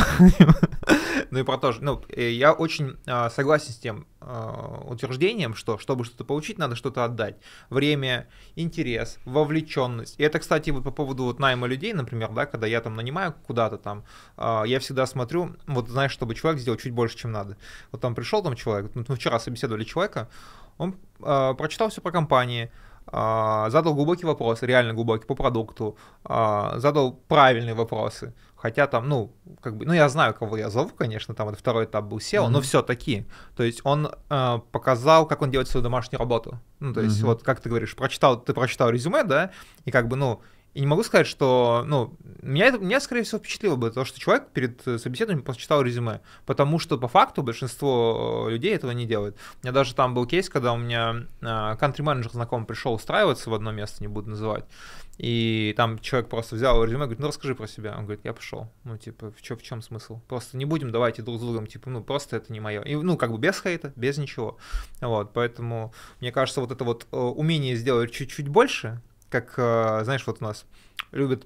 Ну и про то же, ну, э, я очень а, согласен с тем а, утверждением, что чтобы что-то получить, надо что-то отдать. Время, интерес, вовлеченность. И это, кстати, вот по поводу вот найма людей, например, да, когда я там нанимаю куда-то там, а, я всегда смотрю, вот знаешь, чтобы человек сделал чуть больше, чем надо. Вот там пришел там человек, ну, вчера собеседовали человека, он прочитал все про компанию. А, задал глубокий вопрос, реально глубокий, по продукту, а, задал правильные вопросы. Хотя там, ну, как бы, ну, я знаю, кого я зову, конечно, там это второй этап был SEO, mm-hmm. но все-таки. То есть он э, показал, как он делает свою домашнюю работу. Ну, то есть, mm-hmm. вот как ты говоришь, прочитал, ты прочитал резюме, да, и как бы, ну, и не могу сказать, что, ну, меня, это, меня, скорее всего, впечатлило бы то, что человек перед э, собеседованием прочитал резюме, потому что по факту большинство э, людей этого не делает. У меня даже там был кейс, когда у меня э, кантри-менеджер знакомый пришел устраиваться в одно место, не буду называть, и там человек просто взял резюме, говорит, ну расскажи про себя. Он говорит, я пошел. Ну, типа, в, чё, в чем смысл? Просто не будем, давайте друг с другом, типа, ну, просто это не мое. И, ну, как бы без хейта, без ничего. Вот, поэтому, мне кажется, вот это вот умение сделать чуть-чуть больше, как, э, знаешь, вот у нас любят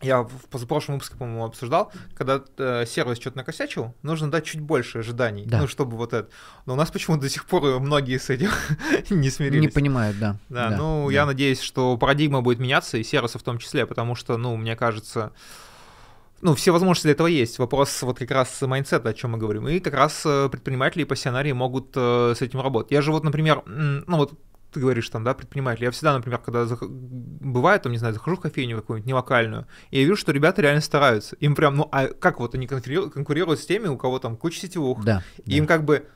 я в позапрошлом выпуске, по-моему, обсуждал, когда э, сервис что-то накосячил, нужно дать чуть больше ожиданий, да. ну, чтобы вот это. Но у нас почему-то до сих пор многие с этим не смирились. Не понимают, да. Да, да ну, да. я надеюсь, что парадигма будет меняться, и Сервиса в том числе, потому что, ну, мне кажется, ну, все возможности для этого есть. Вопрос вот как раз майндсета, о чем мы говорим. И как раз э, предприниматели и пассионарии могут э, с этим работать. Я же вот, например, ну вот ты говоришь там, да, предприниматель. Я всегда, например, когда зах... бывает, там, не знаю, захожу в кофейню какую-нибудь нелокальную, и я вижу, что ребята реально стараются. Им прям, ну, а как вот они конкурируют, с теми, у кого там куча сетевых. Да. Им да. как бы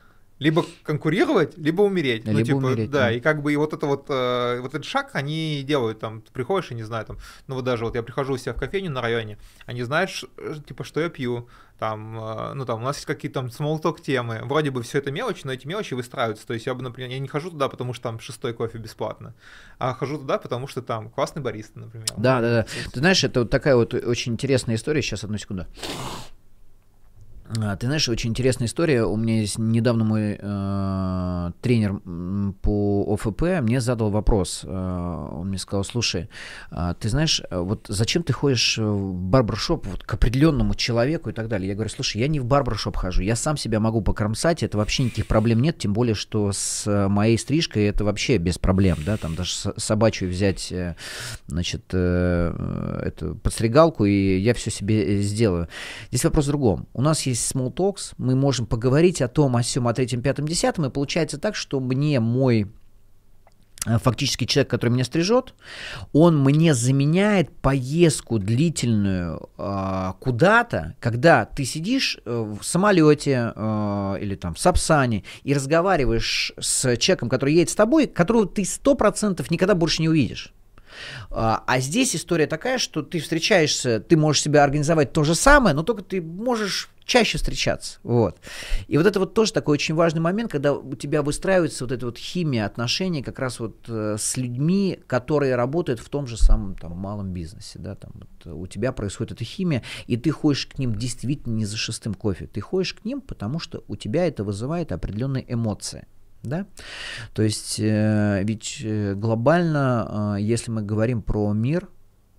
либо конкурировать, либо умереть. Ну, либо ну, типа, умереть, да, да, и как бы и вот это вот, э, вот этот шаг они делают, там, ты приходишь, и не знаю, там, ну вот даже вот я прихожу у себя в кофейню на районе, они знают, э, типа, что я пью, там, э, ну там, у нас есть какие-то там смолток темы, вроде бы все это мелочи, но эти мелочи выстраиваются, то есть я бы, например, я не хожу туда, потому что там шестой кофе бесплатно, а хожу туда, потому что там классный бариста, например. Да, да, да. Ты знаешь, это вот такая вот очень интересная история, сейчас, одну секунду. А, ты знаешь, очень интересная история. У меня есть недавно мой э, тренер по ОФП мне задал вопрос. Э, он мне сказал, слушай, а, ты знаешь, э, вот зачем ты ходишь в барбершоп вот, к определенному человеку и так далее? Я говорю, слушай, я не в барбершоп хожу, я сам себя могу покромсать, это вообще никаких проблем нет, тем более, что с э, моей стрижкой это вообще без проблем, да, там даже собачью взять, значит, э, эту подстригалку, и я все себе сделаю. Здесь вопрос в другом. У нас есть есть small talks, мы можем поговорить о том, о сем, о третьем, пятом, десятом, и получается так, что мне мой э, фактически человек, который меня стрижет, он мне заменяет поездку длительную э, куда-то, когда ты сидишь э, в самолете э, или там в Сапсане и разговариваешь с человеком, который едет с тобой, которого ты сто процентов никогда больше не увидишь. А, а здесь история такая, что ты встречаешься, ты можешь себя организовать то же самое, но только ты можешь чаще встречаться. Вот. И вот это вот тоже такой очень важный момент, когда у тебя выстраивается вот эта вот химия отношений как раз вот э, с людьми, которые работают в том же самом там малом бизнесе, да, там вот, э, у тебя происходит эта химия, и ты ходишь к ним действительно не за шестым кофе, ты ходишь к ним, потому что у тебя это вызывает определенные эмоции. Да? То есть, э, ведь э, глобально, э, если мы говорим про мир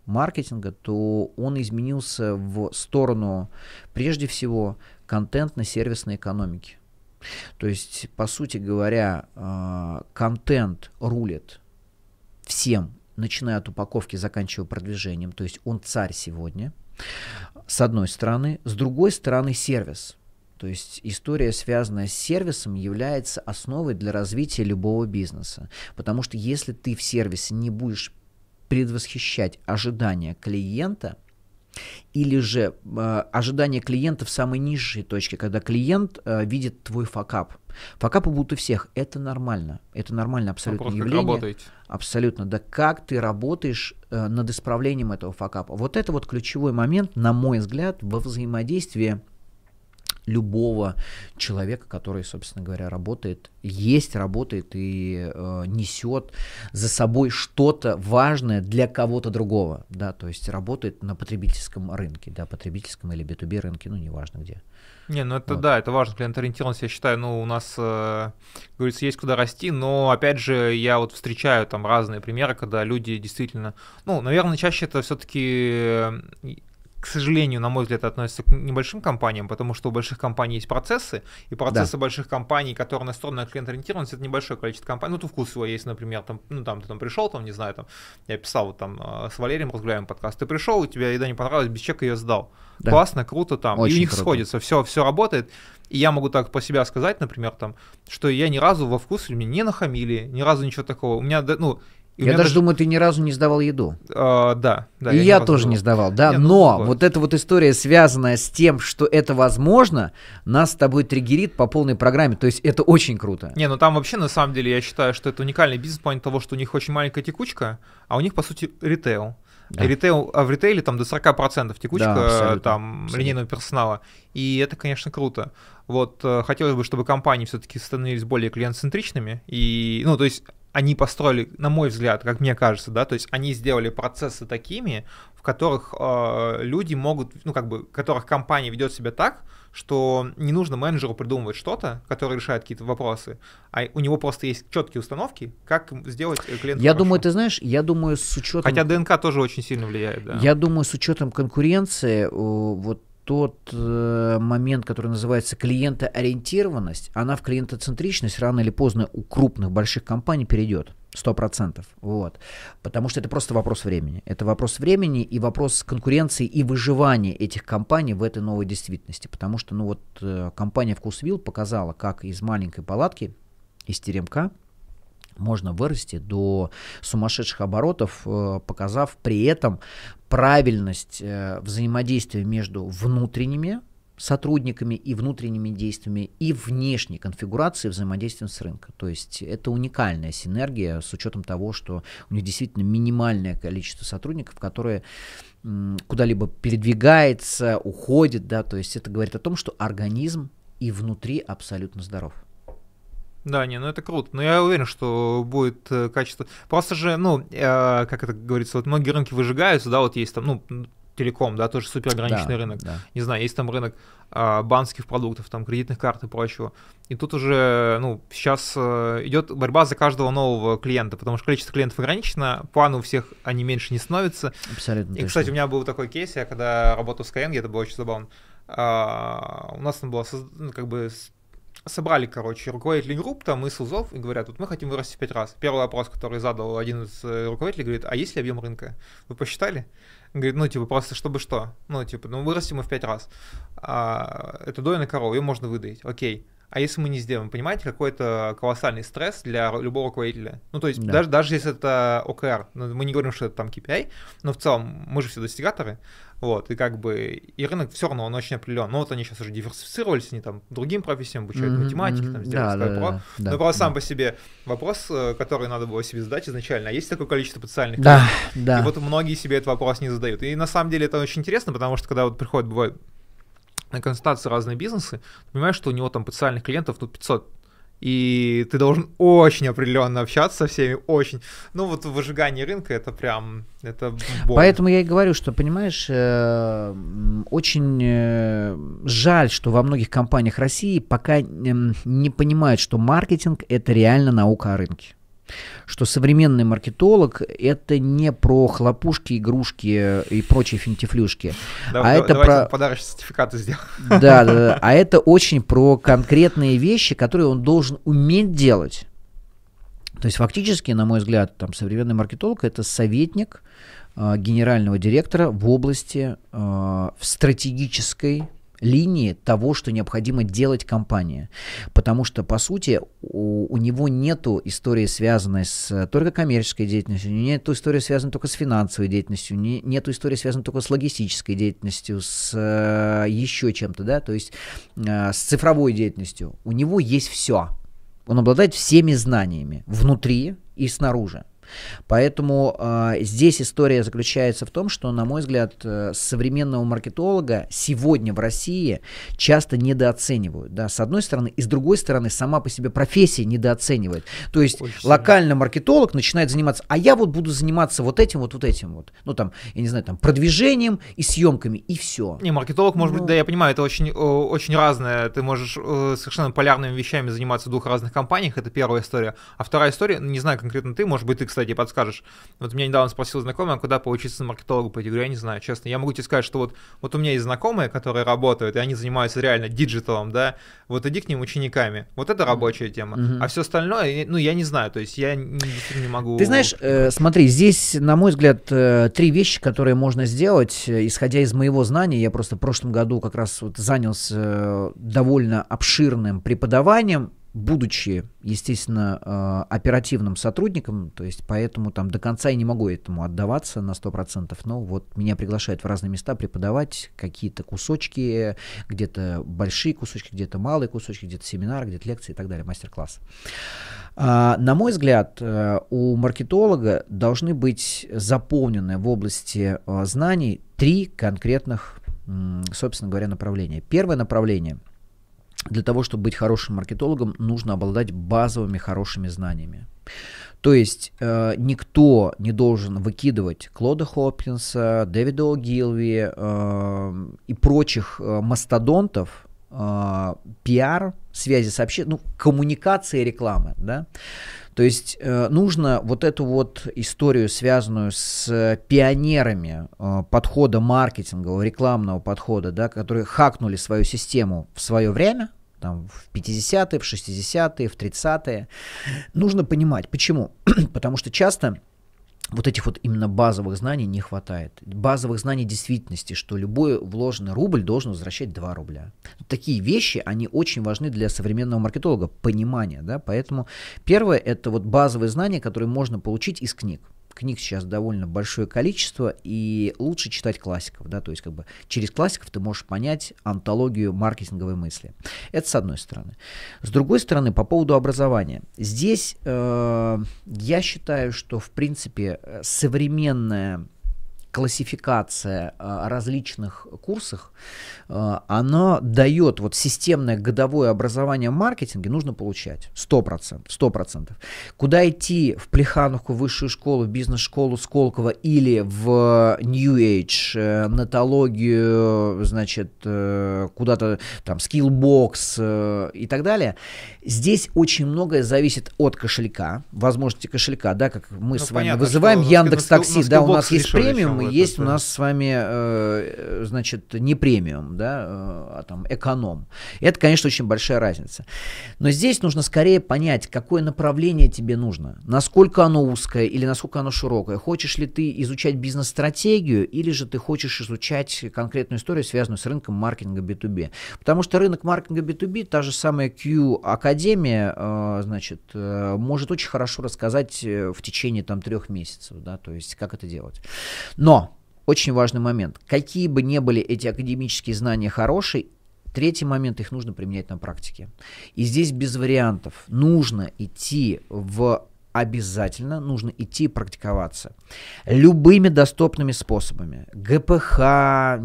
маркетинга, то он изменился в сторону, прежде всего, контентно-сервисной экономики. То есть, по сути говоря, контент рулит всем, начиная от упаковки, заканчивая продвижением. То есть он царь сегодня, с одной стороны. С другой стороны, сервис – то есть история, связанная с сервисом, является основой для развития любого бизнеса. Потому что если ты в сервисе не будешь предвосхищать ожидания клиента, или же э, ожидания клиента в самой низшей точке, когда клиент э, видит твой факап. Факапы будут у всех. Это нормально. Это нормально абсолютно Вопрос, явление. Как работаете. Абсолютно. Да как ты работаешь э, над исправлением этого факапа? Вот это вот ключевой момент, на мой взгляд, во взаимодействии любого человека, который, собственно говоря, работает, есть, работает и э, несет за собой что-то важное для кого-то другого, да, то есть работает на потребительском рынке, да, потребительском или B2B рынке, ну, неважно где. Не, ну это вот. да, это важно, клиент-ориентированность, я считаю, ну, у нас, э, говорится, есть куда расти, но, опять же, я вот встречаю там разные примеры, когда люди действительно, ну, наверное, чаще это все-таки к сожалению, на мой взгляд, относится к небольшим компаниям, потому что у больших компаний есть процессы, и процессы да. больших компаний, которые настроены на клиент-ориентированность, это небольшое количество компаний. Ну, тут вкус его есть, например, там, ну, там ты там пришел, там, не знаю, там, я писал вот там э, с Валерием разгуляем подкаст, ты пришел, у тебя еда не понравилась, без чека ее сдал. Да. Классно, круто там, Очень и у них круто. сходится, все, все работает. И я могу так по себя сказать, например, там, что я ни разу во вкус мне не нахамили, ни разу ничего такого. У меня, ну, и я даже, даже думаю, ты ни разу не сдавал еду. А, да, да. И я, я тоже не сдавал, да. Нет, но ну, вот эта вот история, связанная с тем, что это возможно, нас с тобой триггерит по полной программе. То есть это очень круто. Не, ну там вообще на самом деле я считаю, что это уникальный бизнес в плане того, что у них очень маленькая текучка, а у них по сути ритейл. Да. И ритейл, а в ритейле там до 40% текучка да, там линейного персонала. И это, конечно, круто. Вот э, хотелось бы, чтобы компании все-таки становились более клиент-центричными. И, ну, то есть они построили, на мой взгляд, как мне кажется, да, то есть они сделали процессы такими, в которых э, люди могут, ну как бы, в которых компания ведет себя так, что не нужно менеджеру придумывать что-то, который решает какие-то вопросы, а у него просто есть четкие установки, как сделать э, клиента. Я хорошо. думаю, ты знаешь, я думаю, с учетом... Хотя ДНК тоже очень сильно влияет, да. Я думаю, с учетом конкуренции, вот тот э, момент, который называется клиентоориентированность, она в клиентоцентричность рано или поздно у крупных больших компаний перейдет. Сто процентов. Вот. Потому что это просто вопрос времени. Это вопрос времени и вопрос конкуренции и выживания этих компаний в этой новой действительности. Потому что ну вот, э, компания «Вкусвилл» показала, как из маленькой палатки, из теремка – можно вырасти до сумасшедших оборотов, э, показав при этом правильность э, взаимодействия между внутренними сотрудниками и внутренними действиями, и внешней конфигурации взаимодействия с рынком. То есть это уникальная синергия с учетом того, что у них действительно минимальное количество сотрудников, которые куда-либо передвигается, уходит, да, то есть это говорит о том, что организм и внутри абсолютно здоров. Да, не, ну это круто. Но я уверен, что будет э, качество. Просто же, ну, э, как это говорится, вот многие рынки выжигаются, да, вот есть там, ну, телеком, да, тоже суперграничный да, рынок. Да. Не знаю, есть там рынок э, банковских продуктов, там кредитных карт и прочего. И тут уже, ну, сейчас э, идет борьба за каждого нового клиента, потому что количество клиентов ограничено, планы у всех они меньше не становятся. Абсолютно. И, точно. кстати, у меня был такой кейс, я когда работал в Skyeng, это было очень забавно. Э, у нас там была ну, как бы собрали, короче, руководителей групп там и СУЗов и говорят, вот мы хотим вырасти пять раз. Первый вопрос, который задал один из э, руководителей, говорит, а есть ли объем рынка? Вы посчитали? Говорит, ну, типа, просто чтобы что? Ну, типа, ну, вырастим мы в пять раз. А, это дойная корова, ее можно выдать окей. А если мы не сделаем, понимаете, какой то колоссальный стресс для любого руководителя. Ну, то есть, да. даже, даже если это ОКР, ну, мы не говорим, что это там KPI, но в целом мы же все достигаторы, вот, и как бы, и рынок все равно, он очень определен. Но ну, вот они сейчас уже диверсифицировались, они там другим профессиям обучают, mm-hmm, математике, там сделали да, свое да, про. Да, да, Но просто да. сам по себе вопрос, э, который надо было себе задать изначально, а есть такое количество потенциальных да, клиентов? Да. И вот многие себе этот вопрос не задают. И на самом деле это очень интересно, потому что когда вот приходят, бывают на консультации разные бизнесы, понимаешь, что у него там потенциальных клиентов, ну, 500 и ты должен очень определенно общаться со всеми, очень. Ну вот выжигание рынка это прям, это боль. Поэтому я и говорю, что, понимаешь, э, очень э, жаль, что во многих компаниях России пока э, не понимают, что маркетинг это реально наука о рынке что современный маркетолог это не про хлопушки, игрушки и прочие финтифлюшки, да, а это про подарочные сертификаты сделал. Да, да, да, а это очень про конкретные вещи, которые он должен уметь делать. То есть фактически, на мой взгляд, там современный маркетолог это советник э, генерального директора в области э, в стратегической линии того, что необходимо делать компания. Потому что, по сути, у, у него нет истории, связанной с э, только коммерческой деятельностью, нет истории, связанной только с финансовой деятельностью, не, нет истории, связанной только с логистической деятельностью, с э, еще чем-то, да, то есть э, с цифровой деятельностью. У него есть все. Он обладает всеми знаниями внутри и снаружи. Поэтому э, здесь история заключается в том, что, на мой взгляд, э, современного маркетолога сегодня в России часто недооценивают. Да, с одной стороны, и с другой стороны, сама по себе профессия недооценивает. То есть Очень локально сильно. маркетолог начинает заниматься, а я вот буду заниматься вот этим, вот, вот этим вот. Ну, там, я не знаю, там, продвижением и съемками, и все. Не, маркетолог, может ну... быть, да, я понимаю, это очень, очень разное. Ты можешь э, совершенно полярными вещами заниматься в двух разных компаниях, это первая история. А вторая история, не знаю конкретно ты, может быть, ты, кстати, подскажешь. Вот меня недавно спросил знакомый, а куда поучиться маркетологу пойти? Говорю, я не знаю, честно. Я могу тебе сказать, что вот, вот у меня есть знакомые, которые работают, и они занимаются реально диджиталом, да, вот иди к ним учениками. Вот это рабочая тема. Угу. А все остальное, ну, я не знаю, то есть я не, могу... Ты знаешь, э, смотри, здесь, на мой взгляд, э, три вещи, которые можно сделать, э, исходя из моего знания. Я просто в прошлом году как раз вот занялся э, довольно обширным преподаванием, будучи, естественно, э, оперативным сотрудником, то есть поэтому там до конца я не могу этому отдаваться на 100%, но вот меня приглашают в разные места преподавать какие-то кусочки, где-то большие кусочки, где-то малые кусочки, где-то семинары, где-то лекции и так далее, мастер-класс. А, на мой взгляд, э, у маркетолога должны быть заполнены в области э, знаний три конкретных, собственно говоря, направления. Первое направление – для того, чтобы быть хорошим маркетологом, нужно обладать базовыми хорошими знаниями. То есть э, никто не должен выкидывать Клода Хопкинса, Дэвида О'Гилви э, и прочих э, мастодонтов э, пиар, связи сообщений, ну, коммуникации рекламы, да, то есть э, нужно вот эту вот историю, связанную с пионерами э, подхода маркетингового, рекламного подхода, да, которые хакнули свою систему в свое время, там, в 50-е, в 60-е, в 30-е, нужно понимать, почему. Потому что часто вот этих вот именно базовых знаний не хватает. Базовых знаний действительности, что любой вложенный рубль должен возвращать 2 рубля. Такие вещи, они очень важны для современного маркетолога, понимания, да, поэтому первое это вот базовые знания, которые можно получить из книг книг сейчас довольно большое количество, и лучше читать классиков, да, то есть как бы через классиков ты можешь понять антологию маркетинговой мысли. Это с одной стороны. С другой стороны, по поводу образования. Здесь э, я считаю, что в принципе э, современная классификация а, различных курсах а, она дает вот системное годовое образование в маркетинге, нужно получать 100%. 100%. Куда идти в Плехановку, высшую школу, бизнес-школу Сколково или в New Age, э, натологию, значит, э, куда-то там Skillbox э, и так далее. Здесь очень многое зависит от кошелька, возможности кошелька, да, как мы ну, с вами понятно, вызываем Яндекс Такси, да, у нас есть премиум, есть это... у нас с вами, э, э, значит, не премиум, да, э, а там эконом. Это, конечно, очень большая разница. Но здесь нужно скорее понять, какое направление тебе нужно, насколько оно узкое или насколько оно широкое. Хочешь ли ты изучать бизнес-стратегию или же ты хочешь изучать конкретную историю, связанную с рынком маркетинга B2B. Потому что рынок маркетинга B2B, та же самая Q-академия, значит, может очень хорошо рассказать в течение там трех месяцев, да, то есть как это делать. Но очень важный момент. Какие бы ни были эти академические знания хорошие, Третий момент, их нужно применять на практике. И здесь без вариантов. Нужно идти в обязательно нужно идти практиковаться. Любыми доступными способами. ГПХ,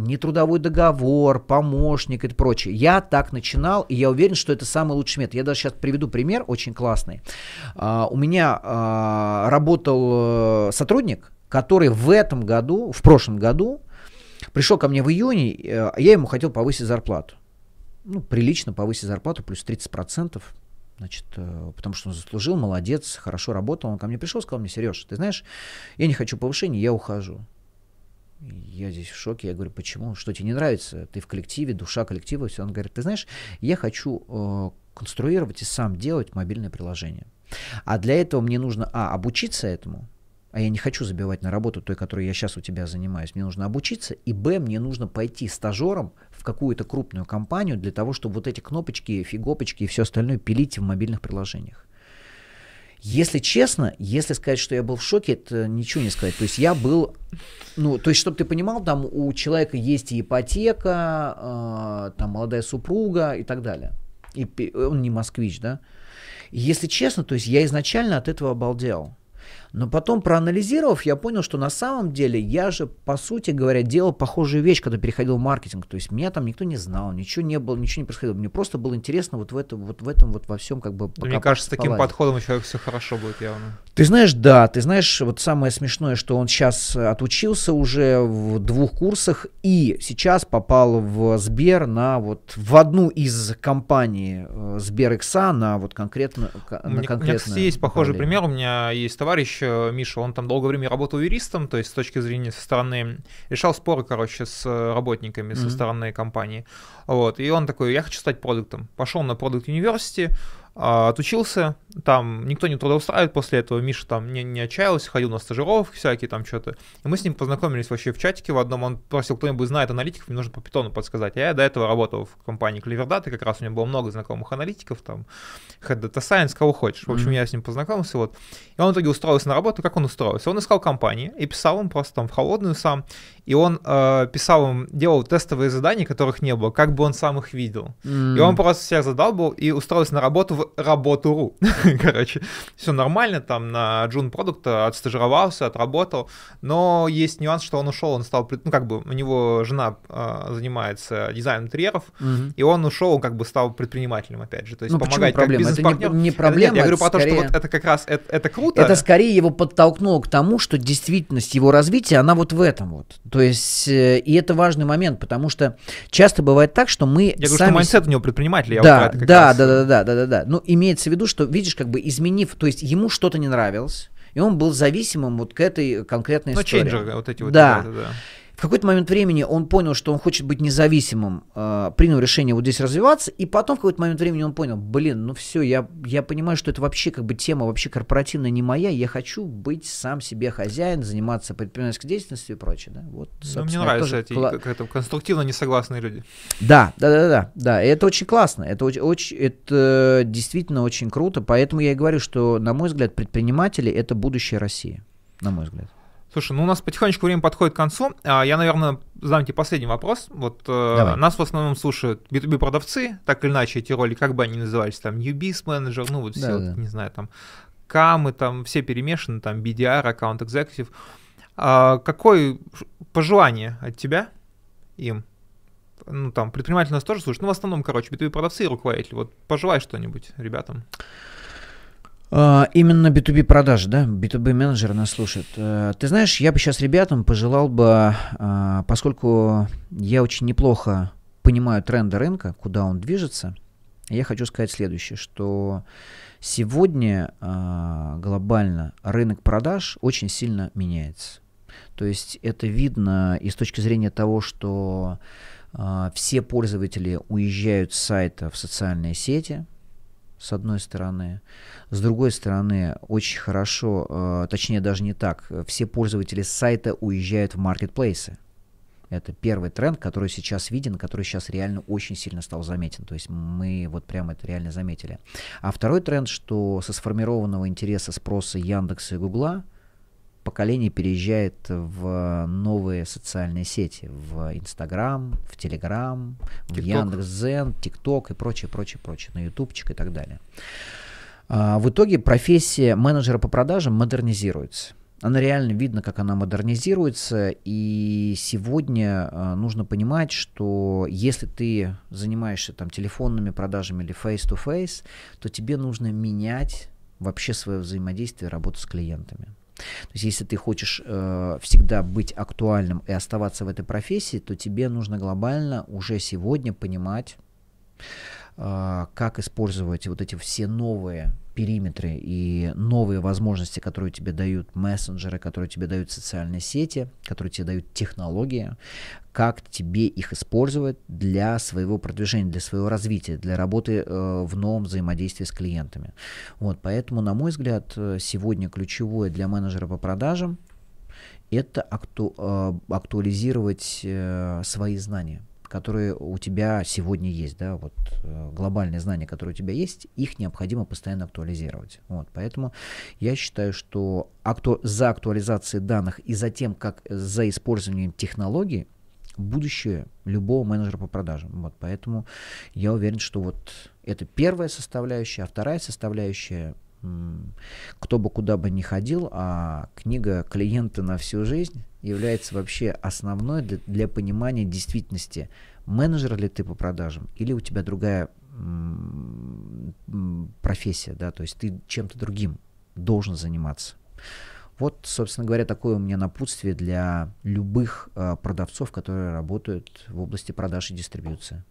нетрудовой договор, помощник и прочее. Я так начинал, и я уверен, что это самый лучший метод. Я даже сейчас приведу пример очень классный. А, у меня а, работал э, сотрудник, который в этом году, в прошлом году, пришел ко мне в июне, э, я ему хотел повысить зарплату. Ну, прилично повысить зарплату, плюс 30%. Значит, э, потому что он заслужил, молодец, хорошо работал. Он ко мне пришел, сказал мне, Сереж, ты знаешь, я не хочу повышения, я ухожу. Я здесь в шоке. Я говорю, почему? Что тебе не нравится? Ты в коллективе, душа коллектива. Все. Он говорит, ты знаешь, я хочу э, конструировать и сам делать мобильное приложение. А для этого мне нужно, а, обучиться этому, а я не хочу забивать на работу той, которой я сейчас у тебя занимаюсь. Мне нужно обучиться, и б, мне нужно пойти стажером в какую-то крупную компанию для того, чтобы вот эти кнопочки, фигопочки и все остальное пилить в мобильных приложениях. Если честно, если сказать, что я был в шоке, это ничего не сказать. То есть я был, ну, то есть, чтобы ты понимал, там у человека есть и ипотека, э, там молодая супруга и так далее. И он не москвич, да. Если честно, то есть я изначально от этого обалдел. Но потом, проанализировав, я понял, что на самом деле я же, по сути говоря, делал похожую вещь, когда переходил в маркетинг. То есть меня там никто не знал, ничего не было, ничего не происходило. Мне просто было интересно вот в этом, вот в этом, вот во всем как бы. Ну, мне кажется, с таким подходом у человека все хорошо будет явно. Ты знаешь, да, ты знаешь, вот самое смешное, что он сейчас отучился уже в двух курсах и сейчас попал в Сбер на вот в одну из компаний э, Сбер Икса на вот конкретно на конкретно. У меня, кстати, есть похожий пример. У меня есть товар товарищ э, Миша, он там долгое время работал юристом, то есть с точки зрения со стороны, решал споры, короче, с э, работниками, mm-hmm. со стороны компании. Вот, и он такой, я хочу стать продуктом. Пошел на продукт университет, а, отучился, там никто не трудоустраивает после этого, Миша там не, не отчаялся, ходил на стажировки всякие там что-то. И мы с ним познакомились вообще в чатике в одном, он просил, кто-нибудь знает аналитиков, мне нужно по питону подсказать. А я до этого работал в компании CleverData и как раз у него было много знакомых аналитиков, там, Head Data Science, кого хочешь. В общем, mm-hmm. я с ним познакомился, вот. И он в итоге устроился на работу, как он устроился. Он искал компании и писал он просто там в холодную сам, и он э, писал им, делал тестовые задания, которых не было, как бы он сам их видел. Mm. И он просто себя задал был и устроился на работу в работу.ру. Короче, все нормально, там на Джун Продукт отстажировался, отработал, но есть нюанс, что он ушел, он стал, ну как бы у него жена э, занимается дизайном интерьеров, mm-hmm. и он ушел, он как бы стал предпринимателем опять же, то есть ну, помогать как бизнес-партнер. Это не, не проблема, это, нет, я говорю про скорее... то, что вот это как раз, это, это круто. Это скорее его подтолкнуло к тому, что действительность его развития, она вот в этом вот. То то есть, э, и это важный момент, потому что часто бывает так, что мы... Я сами... говорю, что майндсет у него предприниматель. Да, я да, да, да, да, да, да, да, да. Ну, имеется в виду, что, видишь, как бы изменив, то есть ему что-то не нравилось, и он был зависимым вот к этой конкретной Но ну, истории. Чейнджер, э, вот эти вот. Да. Ребята, да. В какой-то момент времени он понял, что он хочет быть независимым, э, принял решение вот здесь развиваться, и потом в какой-то момент времени он понял, блин, ну все, я, я понимаю, что это вообще как бы тема вообще корпоративная не моя, я хочу быть сам себе хозяин, заниматься предпринимательской деятельностью и прочее. Да? Вот, ну, мне нравятся эти кла... как это, конструктивно несогласные люди. Да, да, да, да, да, это очень классно, это, очень, это действительно очень круто, поэтому я и говорю, что, на мой взгляд, предприниматели – это будущее России, на мой взгляд. Слушай, ну у нас потихонечку время подходит к концу. А, я, наверное, задам тебе последний вопрос. Вот э, Давай. нас в основном слушают B2B продавцы, так или иначе эти роли, как бы они назывались, там, UBS менеджер, ну вот все, да, вот, да. не знаю, там, камы, там, все перемешаны, там, BDR, аккаунт executive. А какое пожелание от тебя им? Ну, там, предприниматель нас тоже слушает. Ну, в основном, короче, B2B продавцы и руководители. Вот пожелай что-нибудь ребятам. А, именно B2B продажи, да, B2B менеджер нас слушает. Э, ты знаешь, я бы сейчас ребятам пожелал бы, а, поскольку я очень неплохо понимаю тренды рынка, куда он движется, я хочу сказать следующее, что сегодня а, глобально рынок продаж очень сильно меняется. То есть это видно и с точки зрения того, что все пользователи уезжают с сайта в социальные сети – с одной стороны. С другой стороны, очень хорошо, э, точнее даже не так, э, все пользователи сайта уезжают в маркетплейсы. Это первый тренд, который сейчас виден, который сейчас реально очень сильно стал заметен. То есть мы вот прямо это реально заметили. А второй тренд, что со сформированного интереса спроса Яндекса и Гугла – поколение переезжает в новые социальные сети, в Инстаграм, в Телеграм, в Яндекс.Зен, ТикТок и прочее, прочее, прочее, на Ютубчик и так далее. А, в итоге профессия менеджера по продажам модернизируется. Она реально видно, как она модернизируется, и сегодня а, нужно понимать, что если ты занимаешься там телефонными продажами или face-to-face, -face, то тебе нужно менять вообще свое взаимодействие, работу с клиентами. То есть, если ты хочешь э, всегда быть актуальным и оставаться в этой профессии, то тебе нужно глобально уже сегодня понимать, э, как использовать вот эти все новые периметры и новые возможности, которые тебе дают мессенджеры, которые тебе дают социальные сети, которые тебе дают технологии, как тебе их использовать для своего продвижения, для своего развития, для работы э, в новом взаимодействии с клиентами. Вот, поэтому, на мой взгляд, э, сегодня ключевое для менеджера по продажам это акту, э, актуализировать э, свои знания которые у тебя сегодня есть, да, вот э, глобальные знания, которые у тебя есть, их необходимо постоянно актуализировать. Вот, поэтому я считаю, что акту- за актуализацией данных и за тем, как за использованием технологий будущее любого менеджера по продажам. Вот, поэтому я уверен, что вот это первая составляющая, а вторая составляющая кто бы куда бы ни ходил, а книга «Клиенты на всю жизнь» является вообще основной для, для понимания действительности, менеджер ли ты по продажам или у тебя другая профессия, да, то есть ты чем-то другим должен заниматься. Вот, собственно говоря, такое у меня напутствие для любых э, продавцов, которые работают в области продаж и дистрибьюции.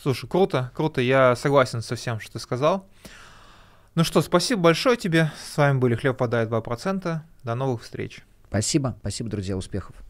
Слушай, круто, круто, я согласен со всем, что ты сказал. Ну что, спасибо большое тебе. С вами были Хлеб подает 2%. До новых встреч. Спасибо. Спасибо, друзья. Успехов.